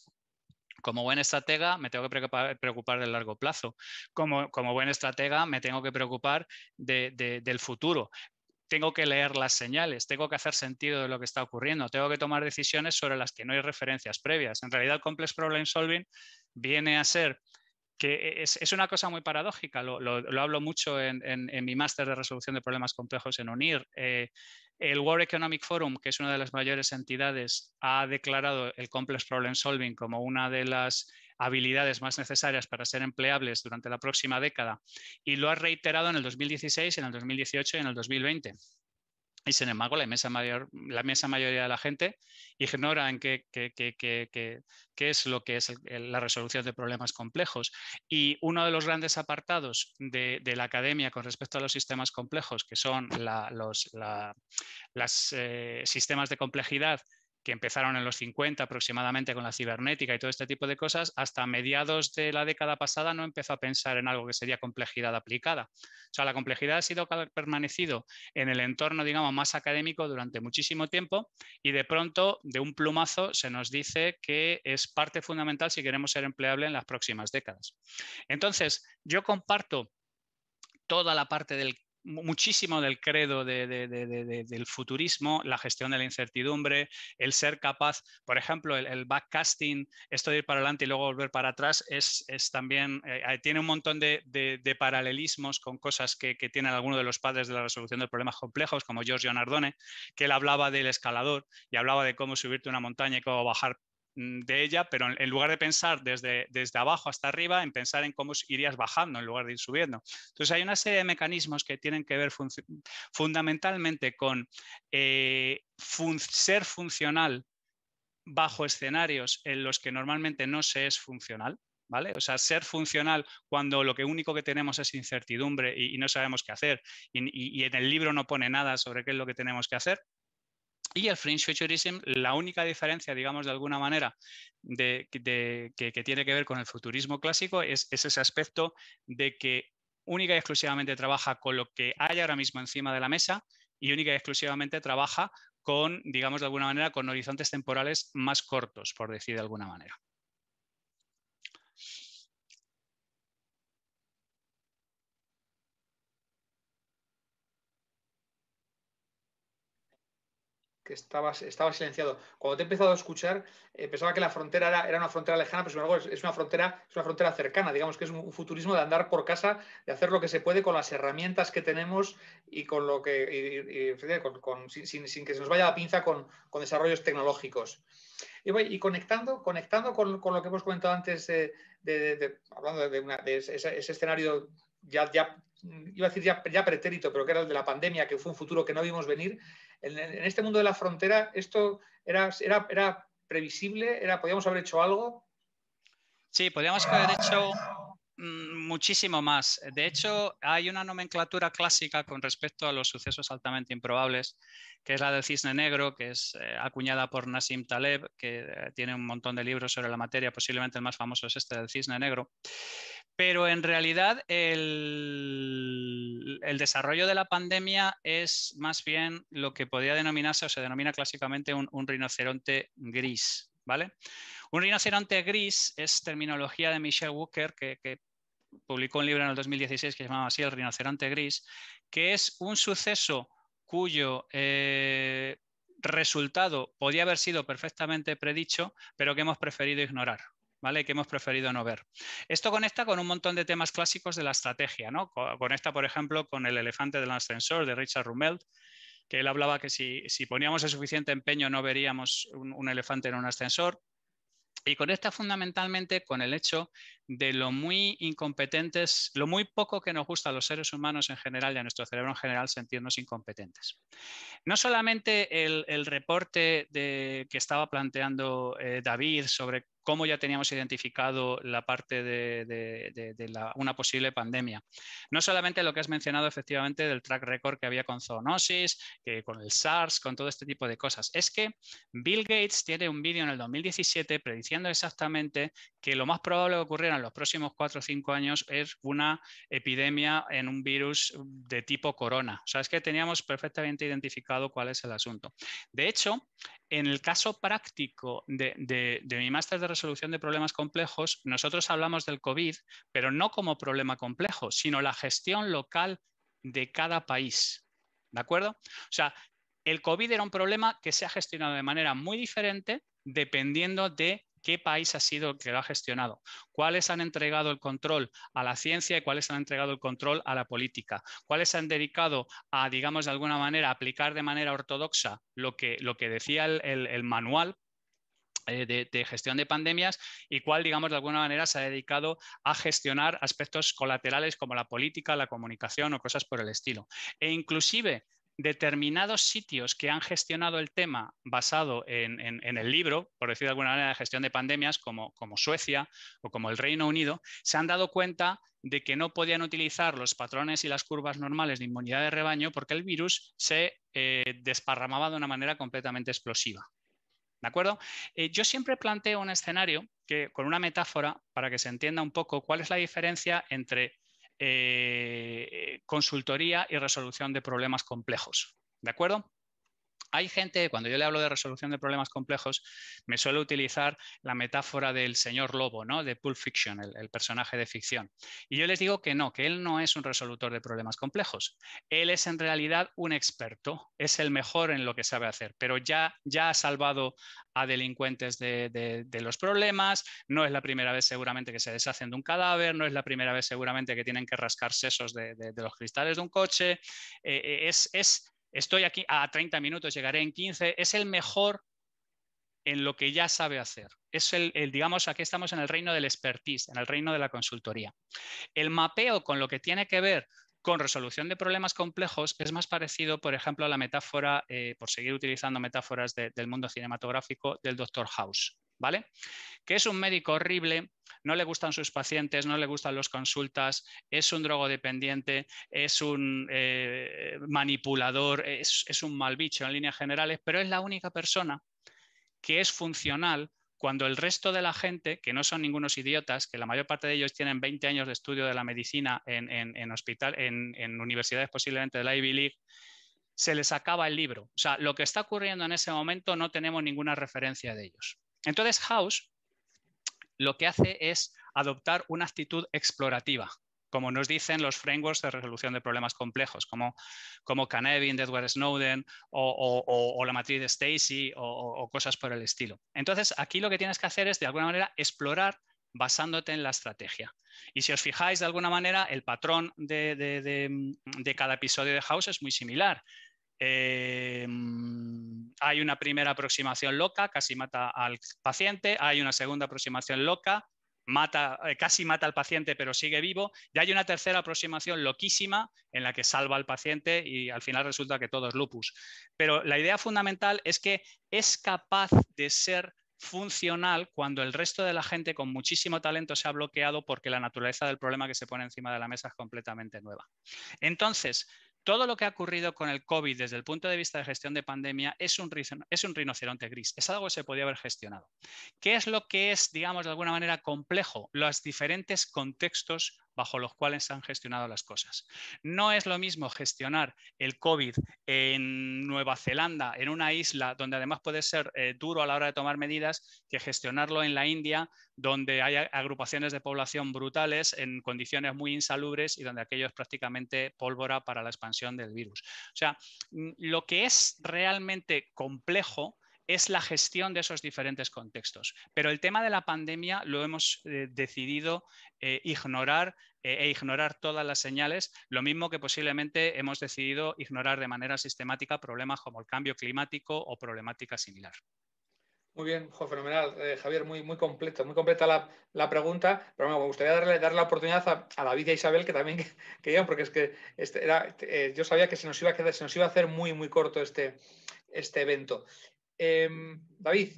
Como buen estratega me tengo que preocupar, del largo plazo. Como, como, buen estratega me tengo que preocupar del futuro tengo que leer las señales, tengo que hacer sentido de lo que está ocurriendo, tengo que tomar decisiones sobre las que no hay referencias previas. En realidad, el Complex Problem Solving viene a ser que es, una cosa muy paradójica, lo, hablo mucho en, mi máster de resolución de problemas complejos en UNIR. Eh, el World Economic Forum, que es una de las mayores entidades, ha declarado el Complex Problem Solving como una de las habilidades más necesarias para ser empleables durante la próxima década y lo ha reiterado en el 2016, en el 2018 y en el 2020. Y sin embargo, la inmensa, mayor, la mesa mayoría de la gente ignoran qué, qué, qué, qué es lo que es la resolución de problemas complejos. Y uno de los grandes apartados de, la academia con respecto a los sistemas complejos, que son los eh, sistemas de complejidad que empezaron en los 50 aproximadamente con la cibernética y todo este tipo de cosas, hasta mediados de la década pasada no empezó a pensar en algo que sería complejidad aplicada. O sea, la complejidad ha sido permanecido en el entorno, digamos, más académico durante muchísimo tiempo y de pronto, de un plumazo, se nos dice que es parte fundamental si queremos ser empleable en las próximas décadas. Entonces, yo comparto toda la parte del muchísimo del credo del futurismo, la gestión de la incertidumbre, el ser capaz, por ejemplo, el, backcasting, esto de ir para adelante y luego volver para atrás, es, también, eh, eh, tiene un montón de, paralelismos con cosas que, que, tienen algunos de los padres de la resolución de problemas complejos, como Giorgio Nardone, que él hablaba del escalador y hablaba de cómo subirte una montaña y cómo bajar Mm, de ella, pero en lugar de pensar desde, desde abajo hasta arriba, en pensar en cómo irías bajando en lugar de ir subiendo. Entonces hay una serie de mecanismos que tienen que ver fundamentalmente con eh, ser funcional bajo escenarios en los que normalmente no se es funcional. ¿Vale? O sea, ser funcional cuando lo que único que tenemos es incertidumbre y, no sabemos qué hacer y en el libro no pone nada sobre qué es lo que tenemos que hacer, y el French futurism, la única diferencia, digamos, de alguna manera, de, que, tiene que ver con el futurismo clásico es ese aspecto de que única y exclusivamente trabaja con lo que hay ahora mismo encima de la mesa y única y exclusivamente trabaja con, digamos, de alguna manera, con horizontes temporales más cortos, por decir de alguna manera. que estaba, estaba silenciado. Cuando te he empezado a escuchar, eh, pensaba que la frontera era, una frontera lejana, pero sin embargo es, una frontera, es una frontera cercana, digamos que es un futurismo de andar por casa, de hacer lo que se puede con las herramientas que tenemos y con lo que sin, que se nos vaya la pinza con, con desarrollos tecnológicos. Y, conectando, conectando con, con, lo que hemos comentado antes, de, hablando de, ese, ese, escenario ya, ya, iba a decir ya, ya pretérito, pero que era el de la pandemia, que fue un futuro que no vimos venir, en, este mundo de la frontera, esto era, era, previsible, era, podíamos haber hecho algo. Sí, podríamos haber hecho mm, muchísimo más. De hecho, hay una nomenclatura clásica con respecto a los sucesos altamente improbables, que es la del cisne negro, que es eh, acuñada por Nassim Taleb, que eh, tiene un montón de libros sobre la materia, posiblemente el más famoso es este del cisne negro. Pero en realidad el, desarrollo de la pandemia es más bien lo que podría denominarse o se denomina clásicamente un, rinoceronte gris. ¿vale? Un rinoceronte gris es terminología de Michelle Walker, que, publicó un libro en el 2016 que se llamaba así El rinoceronte gris, que es un suceso cuyo eh, resultado podía haber sido perfectamente predicho, pero que hemos preferido ignorar. Que hemos preferido no ver. Esto conecta con un montón de temas clásicos de la estrategia, ¿no? Conecta, por ejemplo, con El elefante del ascensor de Richard Rummel que él hablaba que si, poníamos el suficiente empeño no veríamos un, elefante en un ascensor. Y conecta fundamentalmente con el hecho de lo muy incompetentes, lo muy poco que nos gusta a los seres humanos en general y a nuestro cerebro en general sentirnos incompetentes. No solamente el, reporte de, que estaba planteando eh, David sobre cómo ya teníamos identificado la parte de, una posible pandemia. No solamente lo que has mencionado efectivamente del track record que había con zoonosis, que con el SARS, con todo este tipo de cosas. Es que Bill Gates tiene un vídeo en el 2017 prediciendo exactamente que lo más probable que ocurriera en los próximos cuatro o cinco años es una epidemia en un virus de tipo corona. O sea, es que teníamos perfectamente identificado cuál es el asunto. De hecho, en el caso práctico de, mi máster de resolución de problemas complejos, nosotros hablamos del COVID, pero no como problema complejo, sino la gestión local de cada país. ¿De acuerdo? O sea, el COVID era un problema que se ha gestionado de manera muy diferente dependiendo de qué país ha sido el que lo ha gestionado, cuáles han entregado el control a la ciencia y cuáles han entregado el control a la política, cuáles han dedicado a, digamos, de alguna manera, aplicar de manera ortodoxa lo que, lo que decía el, manual eh, de, de, gestión de pandemias y cuál, digamos, de alguna manera se ha dedicado a gestionar aspectos colaterales como la política, la comunicación o cosas por el estilo. E inclusive determinados sitios que han gestionado el tema basado en, el libro, por decir de alguna manera, de gestión de pandemias, como, Suecia o como el Reino Unido, se han dado cuenta de que no podían utilizar los patrones y las curvas normales de inmunidad de rebaño porque el virus se eh, desparramaba de una manera completamente explosiva. ¿De acuerdo? Eh, yo siempre planteo un escenario que, con una metáfora para que se entienda un poco cuál es la diferencia entre eh, consultoría y resolución de problemas complejos. ¿De acuerdo? Hay gente, cuando yo le hablo de resolución de problemas complejos, me suele utilizar la metáfora del señor lobo, ¿no? De Pulp Fiction, el, personaje de ficción. Y yo les digo que no, que él no es un resolutor de problemas complejos. Él es en realidad un experto, es el mejor en lo que sabe hacer, pero ya, ya ha salvado a delincuentes de, los problemas, no es la primera vez seguramente que se deshacen de un cadáver, no es la primera vez seguramente que tienen que rascar sesos de, los cristales de un coche. Eh, eh, es, es estoy aquí a 30 minutos, llegaré en 15, es el mejor en lo que ya sabe hacer. Es el, digamos, aquí estamos en el reino del expertise, en el reino de la consultoría. El mapeo con lo que tiene que ver con resolución de problemas complejos es más parecido, por ejemplo, a la metáfora, eh, por seguir utilizando metáforas del mundo cinematográfico, del Dr. House, ¿vale? Que es un médico horrible, no le gustan sus pacientes, no le gustan las consultas, es un drogodependiente, es un eh, manipulador, es, es un mal bicho en líneas generales, pero es la única persona que es funcional cuando el resto de la gente, que no son ningunos idiotas, que la mayor parte de ellos tienen 20 años de estudio de la medicina en, hospital, en, universidades posiblemente de la Ivy League, se les acaba el libro. O sea, lo que está ocurriendo en ese momento no tenemos ninguna referencia de ellos. Entonces, House lo que hace es adoptar una actitud explorativa como nos dicen los frameworks de resolución de problemas complejos, como, como Canevin, Edward Snowden o, la matriz de Stacy o, cosas por el estilo. Entonces, aquí lo que tienes que hacer es, de alguna manera, explorar basándote en la estrategia. Y si os fijáis, de alguna manera, el patrón de, cada episodio de House es muy similar. Eh, hay una primera aproximación loca, casi mata al paciente, hay una segunda aproximación loca, mata, eh, casi mata al paciente pero sigue vivo. Y hay una tercera aproximación loquísima en la que salva al paciente y al final resulta que todo es lupus. Pero la idea fundamental es que es capaz de ser funcional cuando el resto de la gente con muchísimo talento se ha bloqueado porque la naturaleza del problema que se pone encima de la mesa es completamente nueva. Entonces, todo lo que ha ocurrido con el COVID desde el punto de vista de gestión de pandemia es un, es un rinoceronte gris, es algo que se podía haber gestionado. ¿Qué es lo que es, digamos, de alguna manera complejo? Los diferentes contextos bajo los cuales se han gestionado las cosas. No es lo mismo gestionar el COVID en Nueva Zelanda, en una isla donde además puede ser eh, duro a la hora de tomar medidas, que gestionarlo en la India, donde hay agrupaciones de población brutales en condiciones muy insalubres y donde aquello es prácticamente pólvora para la expansión del virus. O sea, mm, lo que es realmente complejo es la gestión de esos diferentes contextos. Pero el tema de la pandemia lo hemos eh, decidido eh, ignorar eh, e ignorar todas las señales, lo mismo que posiblemente hemos decidido ignorar de manera sistemática problemas como el cambio climático o problemática similar. Muy bien, fenomenal. Javier, muy, completo, muy completa la, pregunta, pero me gustaría darle, darle la oportunidad a, David y a Isabel que también querían, porque es que este yo sabía que se nos, iba a quedar, se nos iba a hacer muy, muy corto este, este evento. Em, David,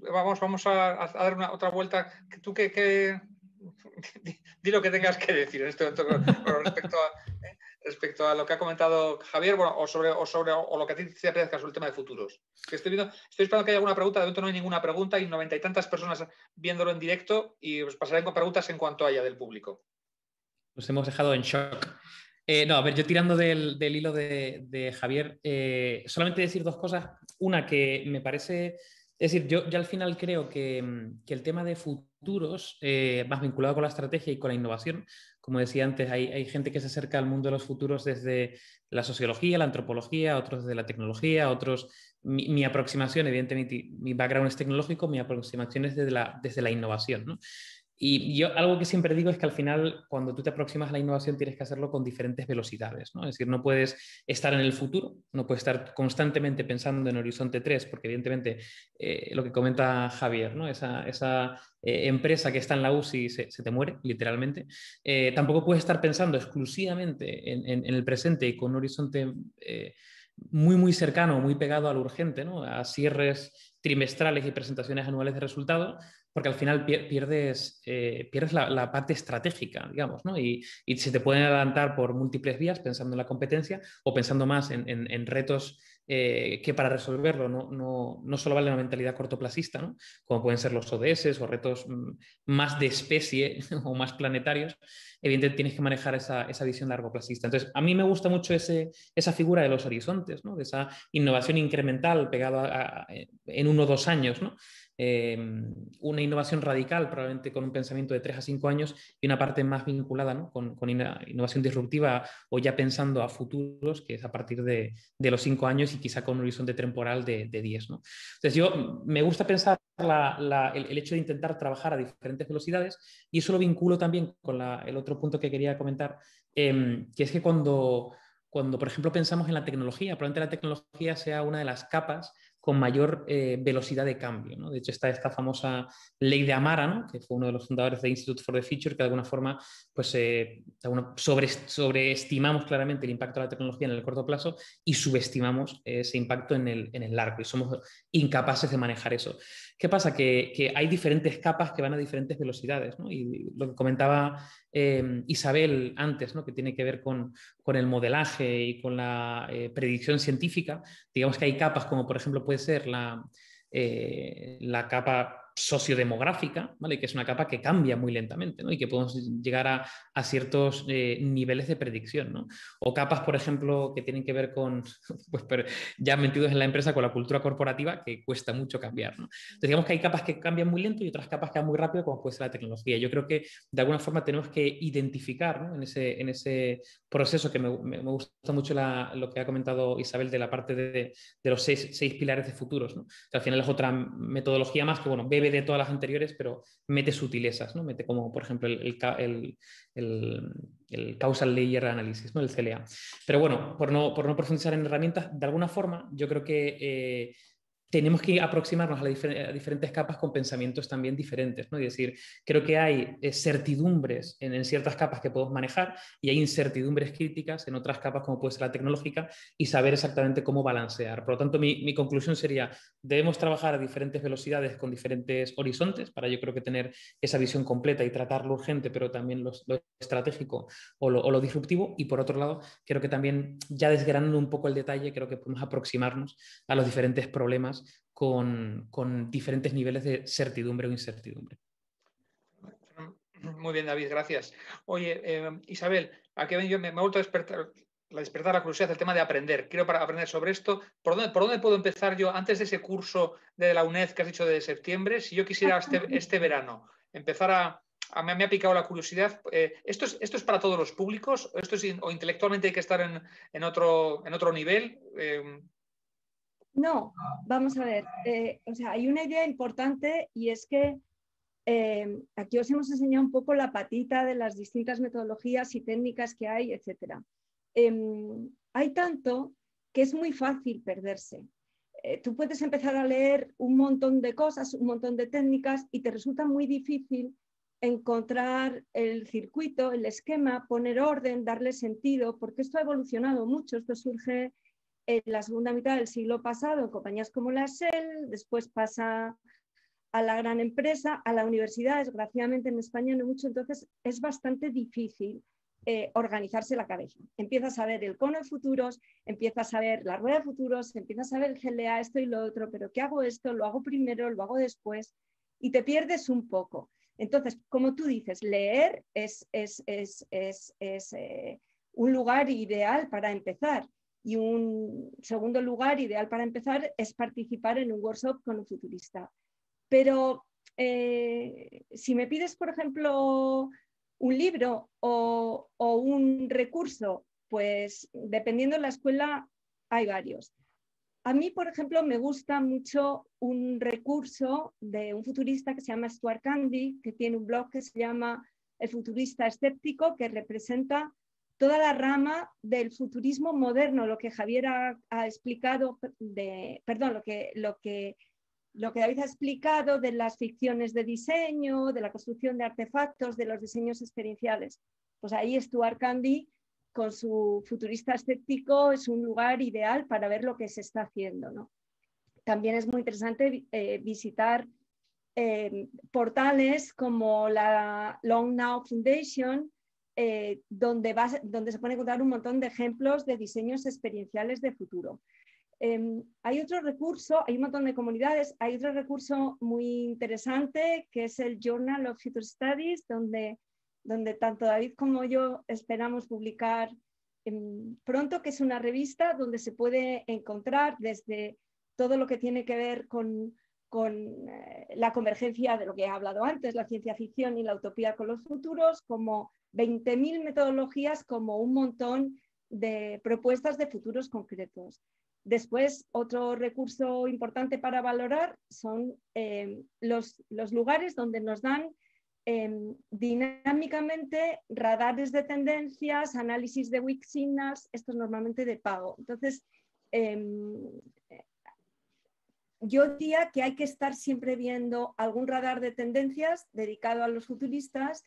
vamos, vamos a, dar una, otra vuelta. ¿Tú qué, di, lo que tengas que decir en este momento con, eh, respecto, a, lo que ha comentado Javier o, sobre, sobre lo que a ti te apetezca sobre el tema de futuros. estoy, esperando que haya alguna pregunta, de momento no hay ninguna pregunta, hay noventa y tantas personas viéndolo en directo y os pasaré con preguntas en cuanto haya del público. Nos hemos dejado en shock. Eh, no, a ver, yo tirando del, hilo de, Javier, eh, solamente decir dos cosas. Una que me parece, es decir, yo, ya al final creo mm, que, el tema de futuros, eh, más vinculado con la estrategia y con la innovación, como decía antes, hay, gente que se acerca al mundo de los futuros desde la sociología, la antropología, otros desde la tecnología, otros... Mi, aproximación, evidentemente, mi background es tecnológico, mi aproximación es desde la, desde la innovación. ¿no? Y yo algo que siempre digo es que al final, cuando tú te aproximas a la innovación, tienes que hacerlo con diferentes velocidades. ¿no? Es decir, no puedes estar en el futuro, no puedes estar constantemente pensando en Horizonte 3, porque evidentemente eh, lo que comenta Javier, ¿no? esa, esa eh, empresa que está en la UCI se, te muere, literalmente. Eh, tampoco puedes estar pensando exclusivamente en, el presente y con un horizonte muy, muy cercano, muy pegado al urgente, ¿no? a cierres trimestrales y presentaciones anuales de resultados, porque al final pierdes, eh, pierdes la, parte estratégica, digamos, ¿no? Y, y, se te pueden adelantar por múltiples vías, pensando en la competencia o pensando más en, en, retos eh, que para resolverlo no, no, no, solo vale la mentalidad cortoplacista, ¿no? como pueden ser los ODS o retos mm, más de especie o más planetarios, evidentemente tienes que manejar esa, esa visión largoplacista. Entonces, a mí me gusta mucho ese, esa figura de los horizontes, ¿no? de esa innovación incremental pegada en uno o dos años, ¿no? Em, una innovación radical, probablemente con un pensamiento de 3 a 5 años y una parte más vinculada con, innovación disruptiva o ya pensando a futuros, que es a partir de, los 5 años y quizá con un horizonte temporal de, 10. ¿no? Entonces yo me gusta pensar el, hecho de intentar trabajar a diferentes velocidades y eso lo vinculo también con el otro punto que quería comentar, em, que es que cuando cuando, por ejemplo, pensamos en la tecnología, probablemente la tecnología sea una de las capas con mayor eh, velocidad de cambio. De hecho, está esta famosa ley de Amara, que fue uno de los fundadores de Institute for the Future, que de alguna forma pues, eh, sobre, sobreestimamos claramente el impacto de la tecnología en el corto plazo y subestimamos ese impacto en el, largo y somos incapaces de manejar eso. ¿Qué pasa? Que, hay diferentes capas que van a diferentes velocidades. Y lo que comentaba Em, Isabel antes, ¿no? que tiene que ver con, con el modelaje y con la eh, predicción científica, digamos que hay capas como por ejemplo puede ser la, eh, la capa sociodemográfica, ¿vale? que es una capa que cambia muy lentamente ¿no? y que podemos llegar a, ciertos eh, niveles de predicción. O capas, por ejemplo, que tienen que ver con, pues, ya metidos en la empresa, con la cultura corporativa, que cuesta mucho cambiar. Entonces, digamos que hay capas que cambian muy lento y otras capas que van muy rápido, como puede ser la tecnología. Yo creo que de alguna forma tenemos que identificar ¿no? en, ese, en ese proceso que me, gusta mucho lo que ha comentado Isabel de la parte de, los seis, pilares de futuros. ¿no? Que al final es otra metodología más que, bueno, de todas las anteriores, pero mete sutilezas, ¿no? Mete como, por ejemplo, el, el, causal layer analysis, ¿no? El CLA. Pero bueno, por no, por no profundizar en herramientas, de alguna forma yo creo que eh, tenemos que aproximarnos a, diferentes capas con pensamientos también diferentes, ¿no? Y decir, creo que hay eh, certidumbres en, ciertas capas que podemos manejar y hay incertidumbres críticas en otras capas como puede ser la tecnológica y saber exactamente cómo balancear. Por lo tanto, mi, conclusión sería, debemos trabajar a diferentes velocidades con diferentes horizontes para yo creo que tener esa visión completa y tratar lo urgente, pero también lo, estratégico o lo, o lo disruptivo. Y por otro lado, creo que también, ya desgranando un poco el detalle, creo que podemos aproximarnos a los diferentes problemas con, diferentes niveles de certidumbre o incertidumbre. Muy bien, David, gracias. Oye, em, Isabel, aquí yo me, me ha vuelto a despertar, la despertar la curiosidad del tema de aprender. Quiero aprender sobre esto. ¿Por dónde, puedo empezar yo antes de ese curso de la UNED que has dicho de septiembre? Si yo quisiera este, este verano empezar a, me ha picado la curiosidad. Eh, ¿esto, es, ¿Esto es para todos los públicos? ¿Esto es ¿O intelectualmente hay que estar en, otro, en otro nivel? Em, no, vamos a ver. Eh, hay una idea importante y es que eh, aquí os hemos enseñado un poco la patita de las distintas metodologías y técnicas que hay, etc. Em, hay tanto que es muy fácil perderse. Eh, tú puedes empezar a leer un montón de cosas, un montón de técnicas y te resulta muy difícil encontrar el circuito, el esquema, poner orden, darle sentido, porque esto ha evolucionado mucho, esto surge en la segunda mitad del siglo pasado en compañías como la Shell, después pasa a la gran empresa, a la universidad, desgraciadamente en España no mucho, entonces es bastante difícil eh, organizarse la cabeza. Empiezas a ver el cono de futuros, empiezas a ver la rueda de futuros, empiezas a ver el GLA, esto y lo otro, pero ¿qué hago esto? ¿Lo hago primero? ¿Lo hago después? Y te pierdes un poco. Entonces, como tú dices, leer es, eh, un lugar ideal para empezar. Y un segundo lugar ideal para empezar es participar en un workshop con un futurista. Pero eh, si me pides, por ejemplo, un libro o, o, un recurso, pues dependiendo de la escuela hay varios. A mí, por ejemplo, me gusta mucho un recurso de un futurista que se llama Stuart Candy, que tiene un blog que se llama El futurista escéptico, que representa toda la rama del futurismo moderno, lo que Javier ha, explicado, de, perdón, lo que, lo, que, lo que David ha explicado de las ficciones de diseño, de la construcción de artefactos, de los diseños experienciales. Pues ahí Stuart Candy, con su futurista escéptico, es un lugar ideal para ver lo que se está haciendo. También es muy interesante eh, visitar eh, portales como la Long Now Foundation, eh, donde, donde se pueden encontrar un montón de ejemplos de diseños experienciales de futuro. Em, hay otro recurso, hay un montón de comunidades, hay otro recurso muy interesante que es el Journal of Future Studies, donde, tanto David como yo esperamos publicar em, pronto, que es una revista donde se puede encontrar desde todo lo que tiene que ver con con eh, la convergencia de lo que he hablado antes, la ciencia ficción y la utopía con los futuros, como 20.000 metodologías, como un montón de propuestas de futuros concretos. Después, otro recurso importante para valorar son em, los, lugares donde nos dan em, dinámicamente radares de tendencias, análisis de Wixinas, esto es normalmente de pago. Entonces, em, yo diría que hay que estar siempre viendo algún radar de tendencias dedicado a los futuristas,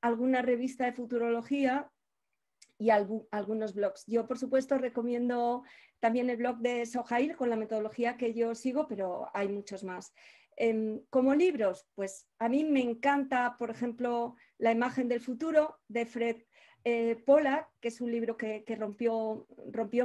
alguna revista de futurología y algunos blogs. Yo, por supuesto, recomiendo también el blog de Sohail con la metodología que yo sigo, pero hay muchos más. Em, como libros, pues a mí me encanta, por ejemplo, La imagen del futuro de Fred eh, Pola, que es un libro que, rompió,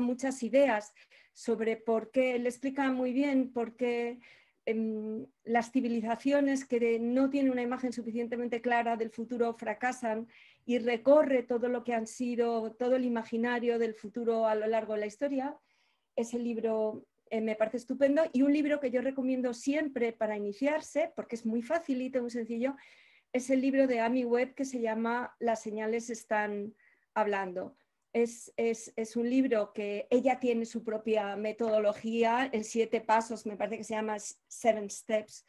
muchas ideas sobre por qué, le explica muy bien por qué em, las civilizaciones que no tienen una imagen suficientemente clara del futuro fracasan y recorre todo lo que han sido, todo el imaginario del futuro a lo largo de la historia. Ese libro eh, me parece estupendo y un libro que yo recomiendo siempre para iniciarse, porque es muy fácil y muy sencillo, es el libro de Amy Webb que se llama Las señales están hablando. Es, un libro que ella tiene su propia metodología en siete pasos, me parece que se llama Seven Steps,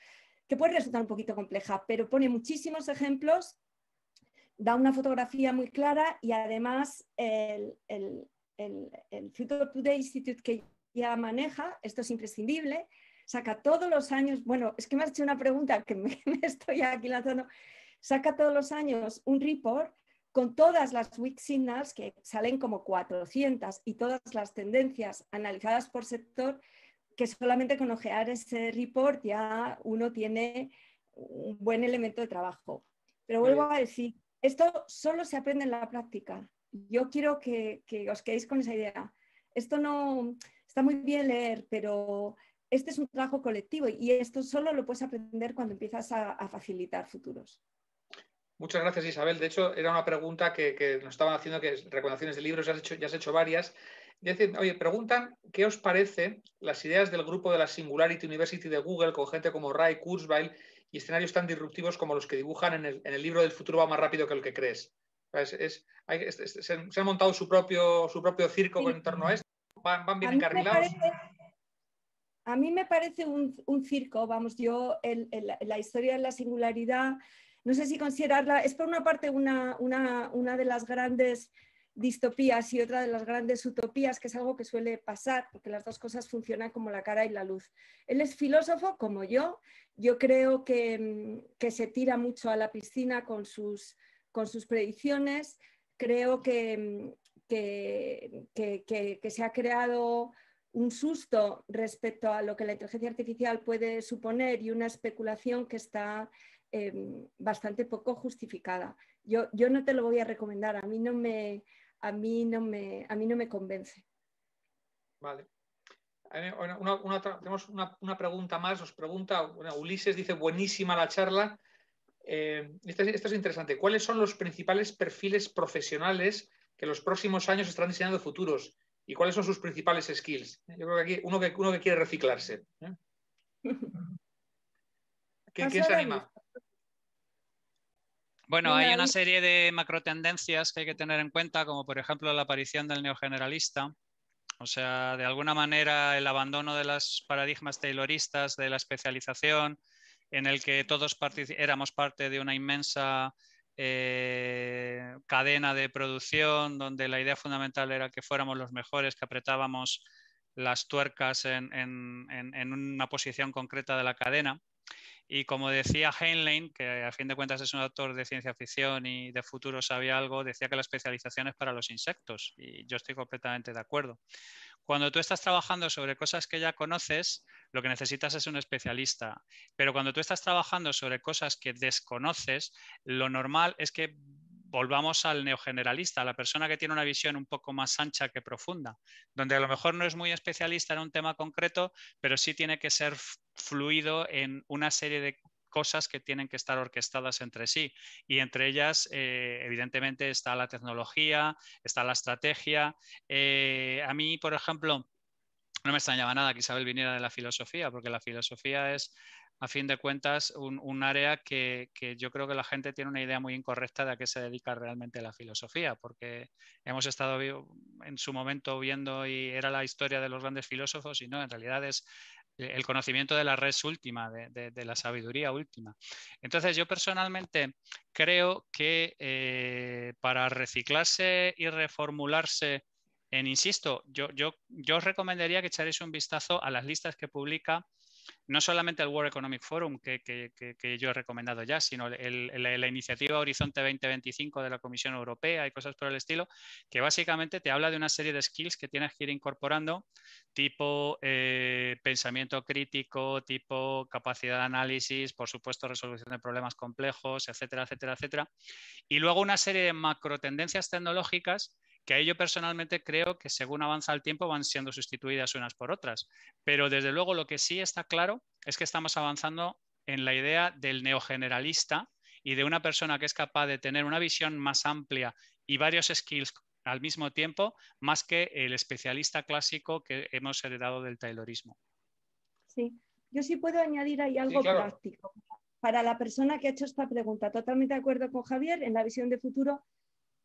que puede resultar un poquito compleja, pero pone muchísimos ejemplos, da una fotografía muy clara y además el, el, el Future Today Institute que ella maneja, esto es imprescindible, saca todos los años, bueno, es que me has hecho una pregunta que me, estoy aquí lanzando, saca todos los años un report con todas las weak signals, que salen como 400, y todas las tendencias analizadas por sector, que solamente con ojear ese report ya uno tiene un buen elemento de trabajo. Pero vuelvo a decir, esto solo se aprende en la práctica. Yo quiero que, que os quedéis con esa idea. Esto no está muy bien leer, pero este es un trabajo colectivo y esto solo lo puedes aprender cuando empiezas a, facilitar futuros. Muchas gracias, Isabel. De hecho, era una pregunta que, nos estaban haciendo, que es recomendaciones de libros, ya has hecho, has hecho varias. Dicen, oye, preguntan qué os parece las ideas del grupo de la Singularity University de Google con gente como Ray Kurzweil y escenarios tan disruptivos como los que dibujan en el, libro del futuro va más rápido que el que crees. se, han montado su propio, circo en torno a esto, van, van bien a mí me parece un, circo, vamos, yo la historia de la singularidad, no sé si considerarla, es por una parte una, de las grandes distopías y otra de las grandes utopías, que es algo que suele pasar, porque las dos cosas funcionan como la cara y la luz. Él es filósofo como yo, yo creo que, se tira mucho a la piscina con sus, predicciones, creo que se ha creado un susto respecto a lo que la inteligencia artificial puede suponer y una especulación que está em, bastante poco justificada. Yo, yo, no te lo voy a recomendar, a mí no me, a mí no me, a mí no me convence. Vale. tenemos una, pregunta más, os pregunta, Ulises dice, buenísima la charla. Eh, esto es interesante. ¿Cuáles son los principales perfiles profesionales que los próximos años estarán diseñando futuros? y cuáles son sus principales skills. Yo creo que aquí uno que, uno que quiere reciclarse. ¿Quién, ¿eh? ¿Quién pues se anima? Bueno, hay una serie de macro tendencias que hay que tener en cuenta, como por ejemplo la aparición del neogeneralista, o sea, de alguna manera el abandono de los paradigmas tayloristas, de la especialización, en el que todos éramos parte de una inmensa eh, cadena de producción, donde la idea fundamental era que fuéramos los mejores, que apretábamos las tuercas en, en una posición concreta de la cadena. Y como decía Heinlein, que a fin de cuentas es un autor de ciencia ficción y de futuro sabía algo, decía que la especialización es para los insectos. Y yo estoy completamente de acuerdo. Cuando tú estás trabajando sobre cosas que ya conoces, lo que necesitas es un especialista. Pero cuando tú estás trabajando sobre cosas que desconoces, lo normal es que volvamos al neogeneralista, a la persona que tiene una visión un poco más ancha que profunda, donde a lo mejor no es muy especialista en un tema concreto, pero sí tiene que ser fluido en una serie de cosas que tienen que estar orquestadas entre sí. Y entre ellas, eh, evidentemente, está la tecnología, está la estrategia. Eh, a mí, por ejemplo, no me extrañaba nada que Isabel viniera de la filosofía, porque la filosofía es a fin de cuentas, un, área que, que, yo creo que la gente tiene una idea muy incorrecta de a qué se dedica realmente la filosofía, porque hemos estado en su momento viendo y era la historia de los grandes filósofos y no, en realidad es el conocimiento de la red última, de, la sabiduría última. Entonces yo personalmente creo que eh, para reciclarse y reformularse en, insisto, yo, yo, yo os recomendaría que echaréis un vistazo a las listas que publica no solamente el World Economic Forum que, yo he recomendado ya, sino la iniciativa Horizonte 2025 de la Comisión Europea y cosas por el estilo, que básicamente te habla de una serie de skills que tienes que ir incorporando, tipo eh, pensamiento crítico, tipo capacidad de análisis, por supuesto resolución de problemas complejos, etcétera, etcétera, etcétera. Y luego una serie de macro tendencias tecnológicas que yo personalmente creo que según avanza el tiempo van siendo sustituidas unas por otras. Pero desde luego lo que sí está claro es que estamos avanzando en la idea del neogeneralista y de una persona que es capaz de tener una visión más amplia y varios skills al mismo tiempo, más que el especialista clásico que hemos heredado del Taylorismo. Sí, yo sí puedo añadir ahí algo práctico. Para la persona que ha hecho esta pregunta, totalmente de acuerdo con Javier, en la visión de futuro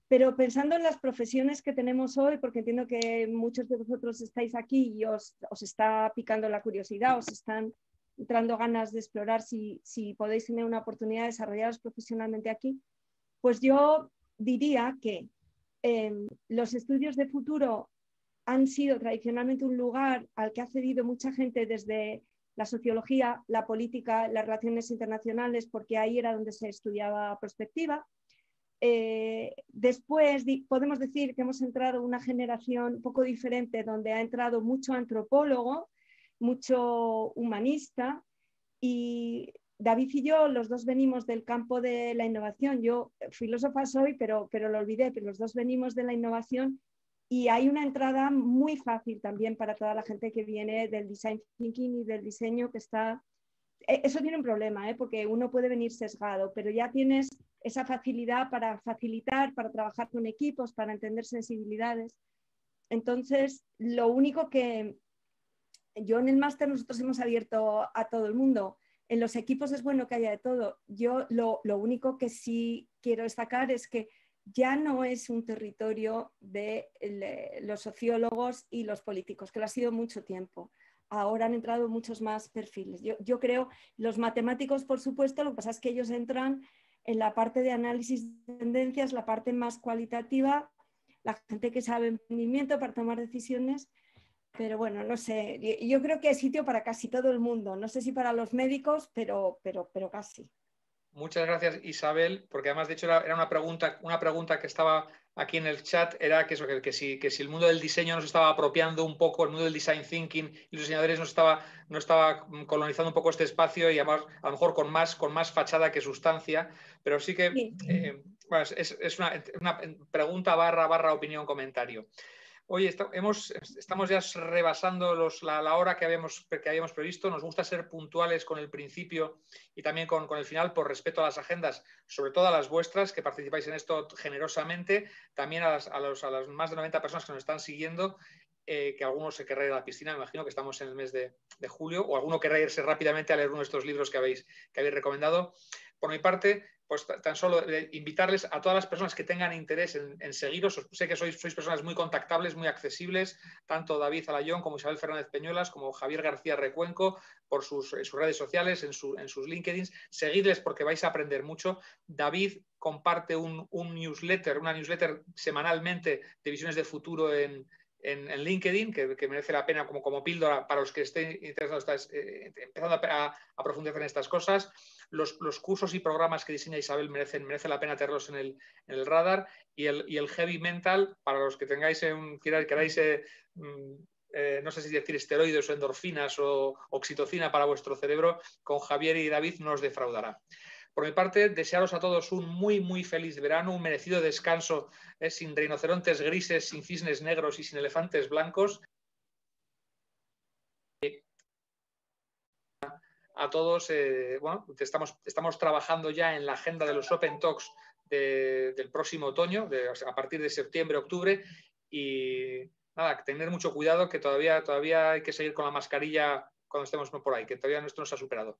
pero pensando en las profesiones que tenemos hoy, porque entiendo que muchos de vosotros estáis aquí y os, está picando la curiosidad, os están entrando ganas de explorar si, podéis tener una oportunidad de desarrollaros profesionalmente aquí, pues yo diría que em, los estudios de futuro han sido tradicionalmente un lugar al que ha cedido mucha gente desde la sociología, la política, las relaciones internacionales, porque ahí era donde se estudiaba prospectiva eh, después podemos decir que hemos entrado una generación un poco diferente donde ha entrado mucho antropólogo, mucho humanista y David y yo, los dos venimos del campo de la innovación. Yo filósofa soy, pero, pero lo olvidé, pero los dos venimos de la innovación y hay una entrada muy fácil también para toda la gente que viene del design thinking y del diseño que está... E, eso tiene un problema, ¿eh? porque uno puede venir sesgado, pero ya tienes esa facilidad para facilitar, para trabajar con equipos, para entender sensibilidades. Entonces, lo único que yo en el máster nosotros hemos abierto a todo el mundo. En los equipos es bueno que haya de todo. Yo lo, único que sí quiero destacar es que ya no es un territorio de eh, los sociólogos y los políticos, que lo ha sido mucho tiempo. Ahora han entrado muchos más perfiles. Yo, yo creo, los matemáticos, por supuesto, lo que pasa es que ellos entran en la parte de análisis de tendencias, la parte más cualitativa, la gente que sabe emprendimiento para tomar decisiones. Pero bueno, no sé, yo creo que es sitio para casi todo el mundo. No sé si para los médicos, pero, pero, pero casi. Muchas gracias, Isabel, porque además, de hecho, era, una, pregunta, una pregunta que estaba aquí en el chat, era que, si, el mundo del diseño nos estaba apropiando un poco, el mundo del design thinking y los diseñadores nos estaba, no estaba mm, colonizando un poco este espacio y además, a lo mejor con más, con más fachada que sustancia, pero sí que eh, es, una, una, pregunta barra, barra opinión, comentario. Oye, estamos ya rebasando la, hora que habíamos, previsto. Nos gusta ser puntuales con el principio y también con, el final por respeto a las agendas, sobre todo a las vuestras, que participáis en esto generosamente, también a las, más de 90 personas que nos están siguiendo, eh, que algunos se querrá ir a la piscina, me imagino que estamos en el mes de, julio, o alguno querrá irse rápidamente a leer uno de estos libros que habéis, que habéis recomendado. Por mi parte, pues tan solo invitarles a todas las personas que tengan interés en, seguiros. Sé que sois, sois, personas muy contactables, muy accesibles, tanto David Alayón como Isabel Fernández Peñuelas, como Javier García Recuenco, por sus, eh, redes sociales, en, sus Linkedins. Seguidles porque vais a aprender mucho. David comparte un, un newsletter, una newsletter semanalmente de visiones de futuro en, en, LinkedIn, que, merece la pena como, como píldora para los que estén interesados eh, empezando a, profundizar en estas cosas. Los, los, cursos y programas que diseña Isabel merecen, merece la pena tenerlos en el, radar. Y el, y el, heavy mental, para los que tengáis un, queráis eh, mm, eh, no sé si decir esteroides o endorfinas o oxitocina para vuestro cerebro, con Javier y David no os defraudará. Por mi parte, desearos a todos un muy, muy feliz verano, un merecido descanso eh, sin rinocerontes grises, sin cisnes negros y sin elefantes blancos. A todos, eh, bueno, estamos, estamos trabajando ya en la agenda de los Open Talks del próximo otoño, a partir de septiembre, octubre, y nada, tener mucho cuidado que todavía, todavía hay que seguir con la mascarilla cuando estemos por ahí, que todavía esto nos ha superado.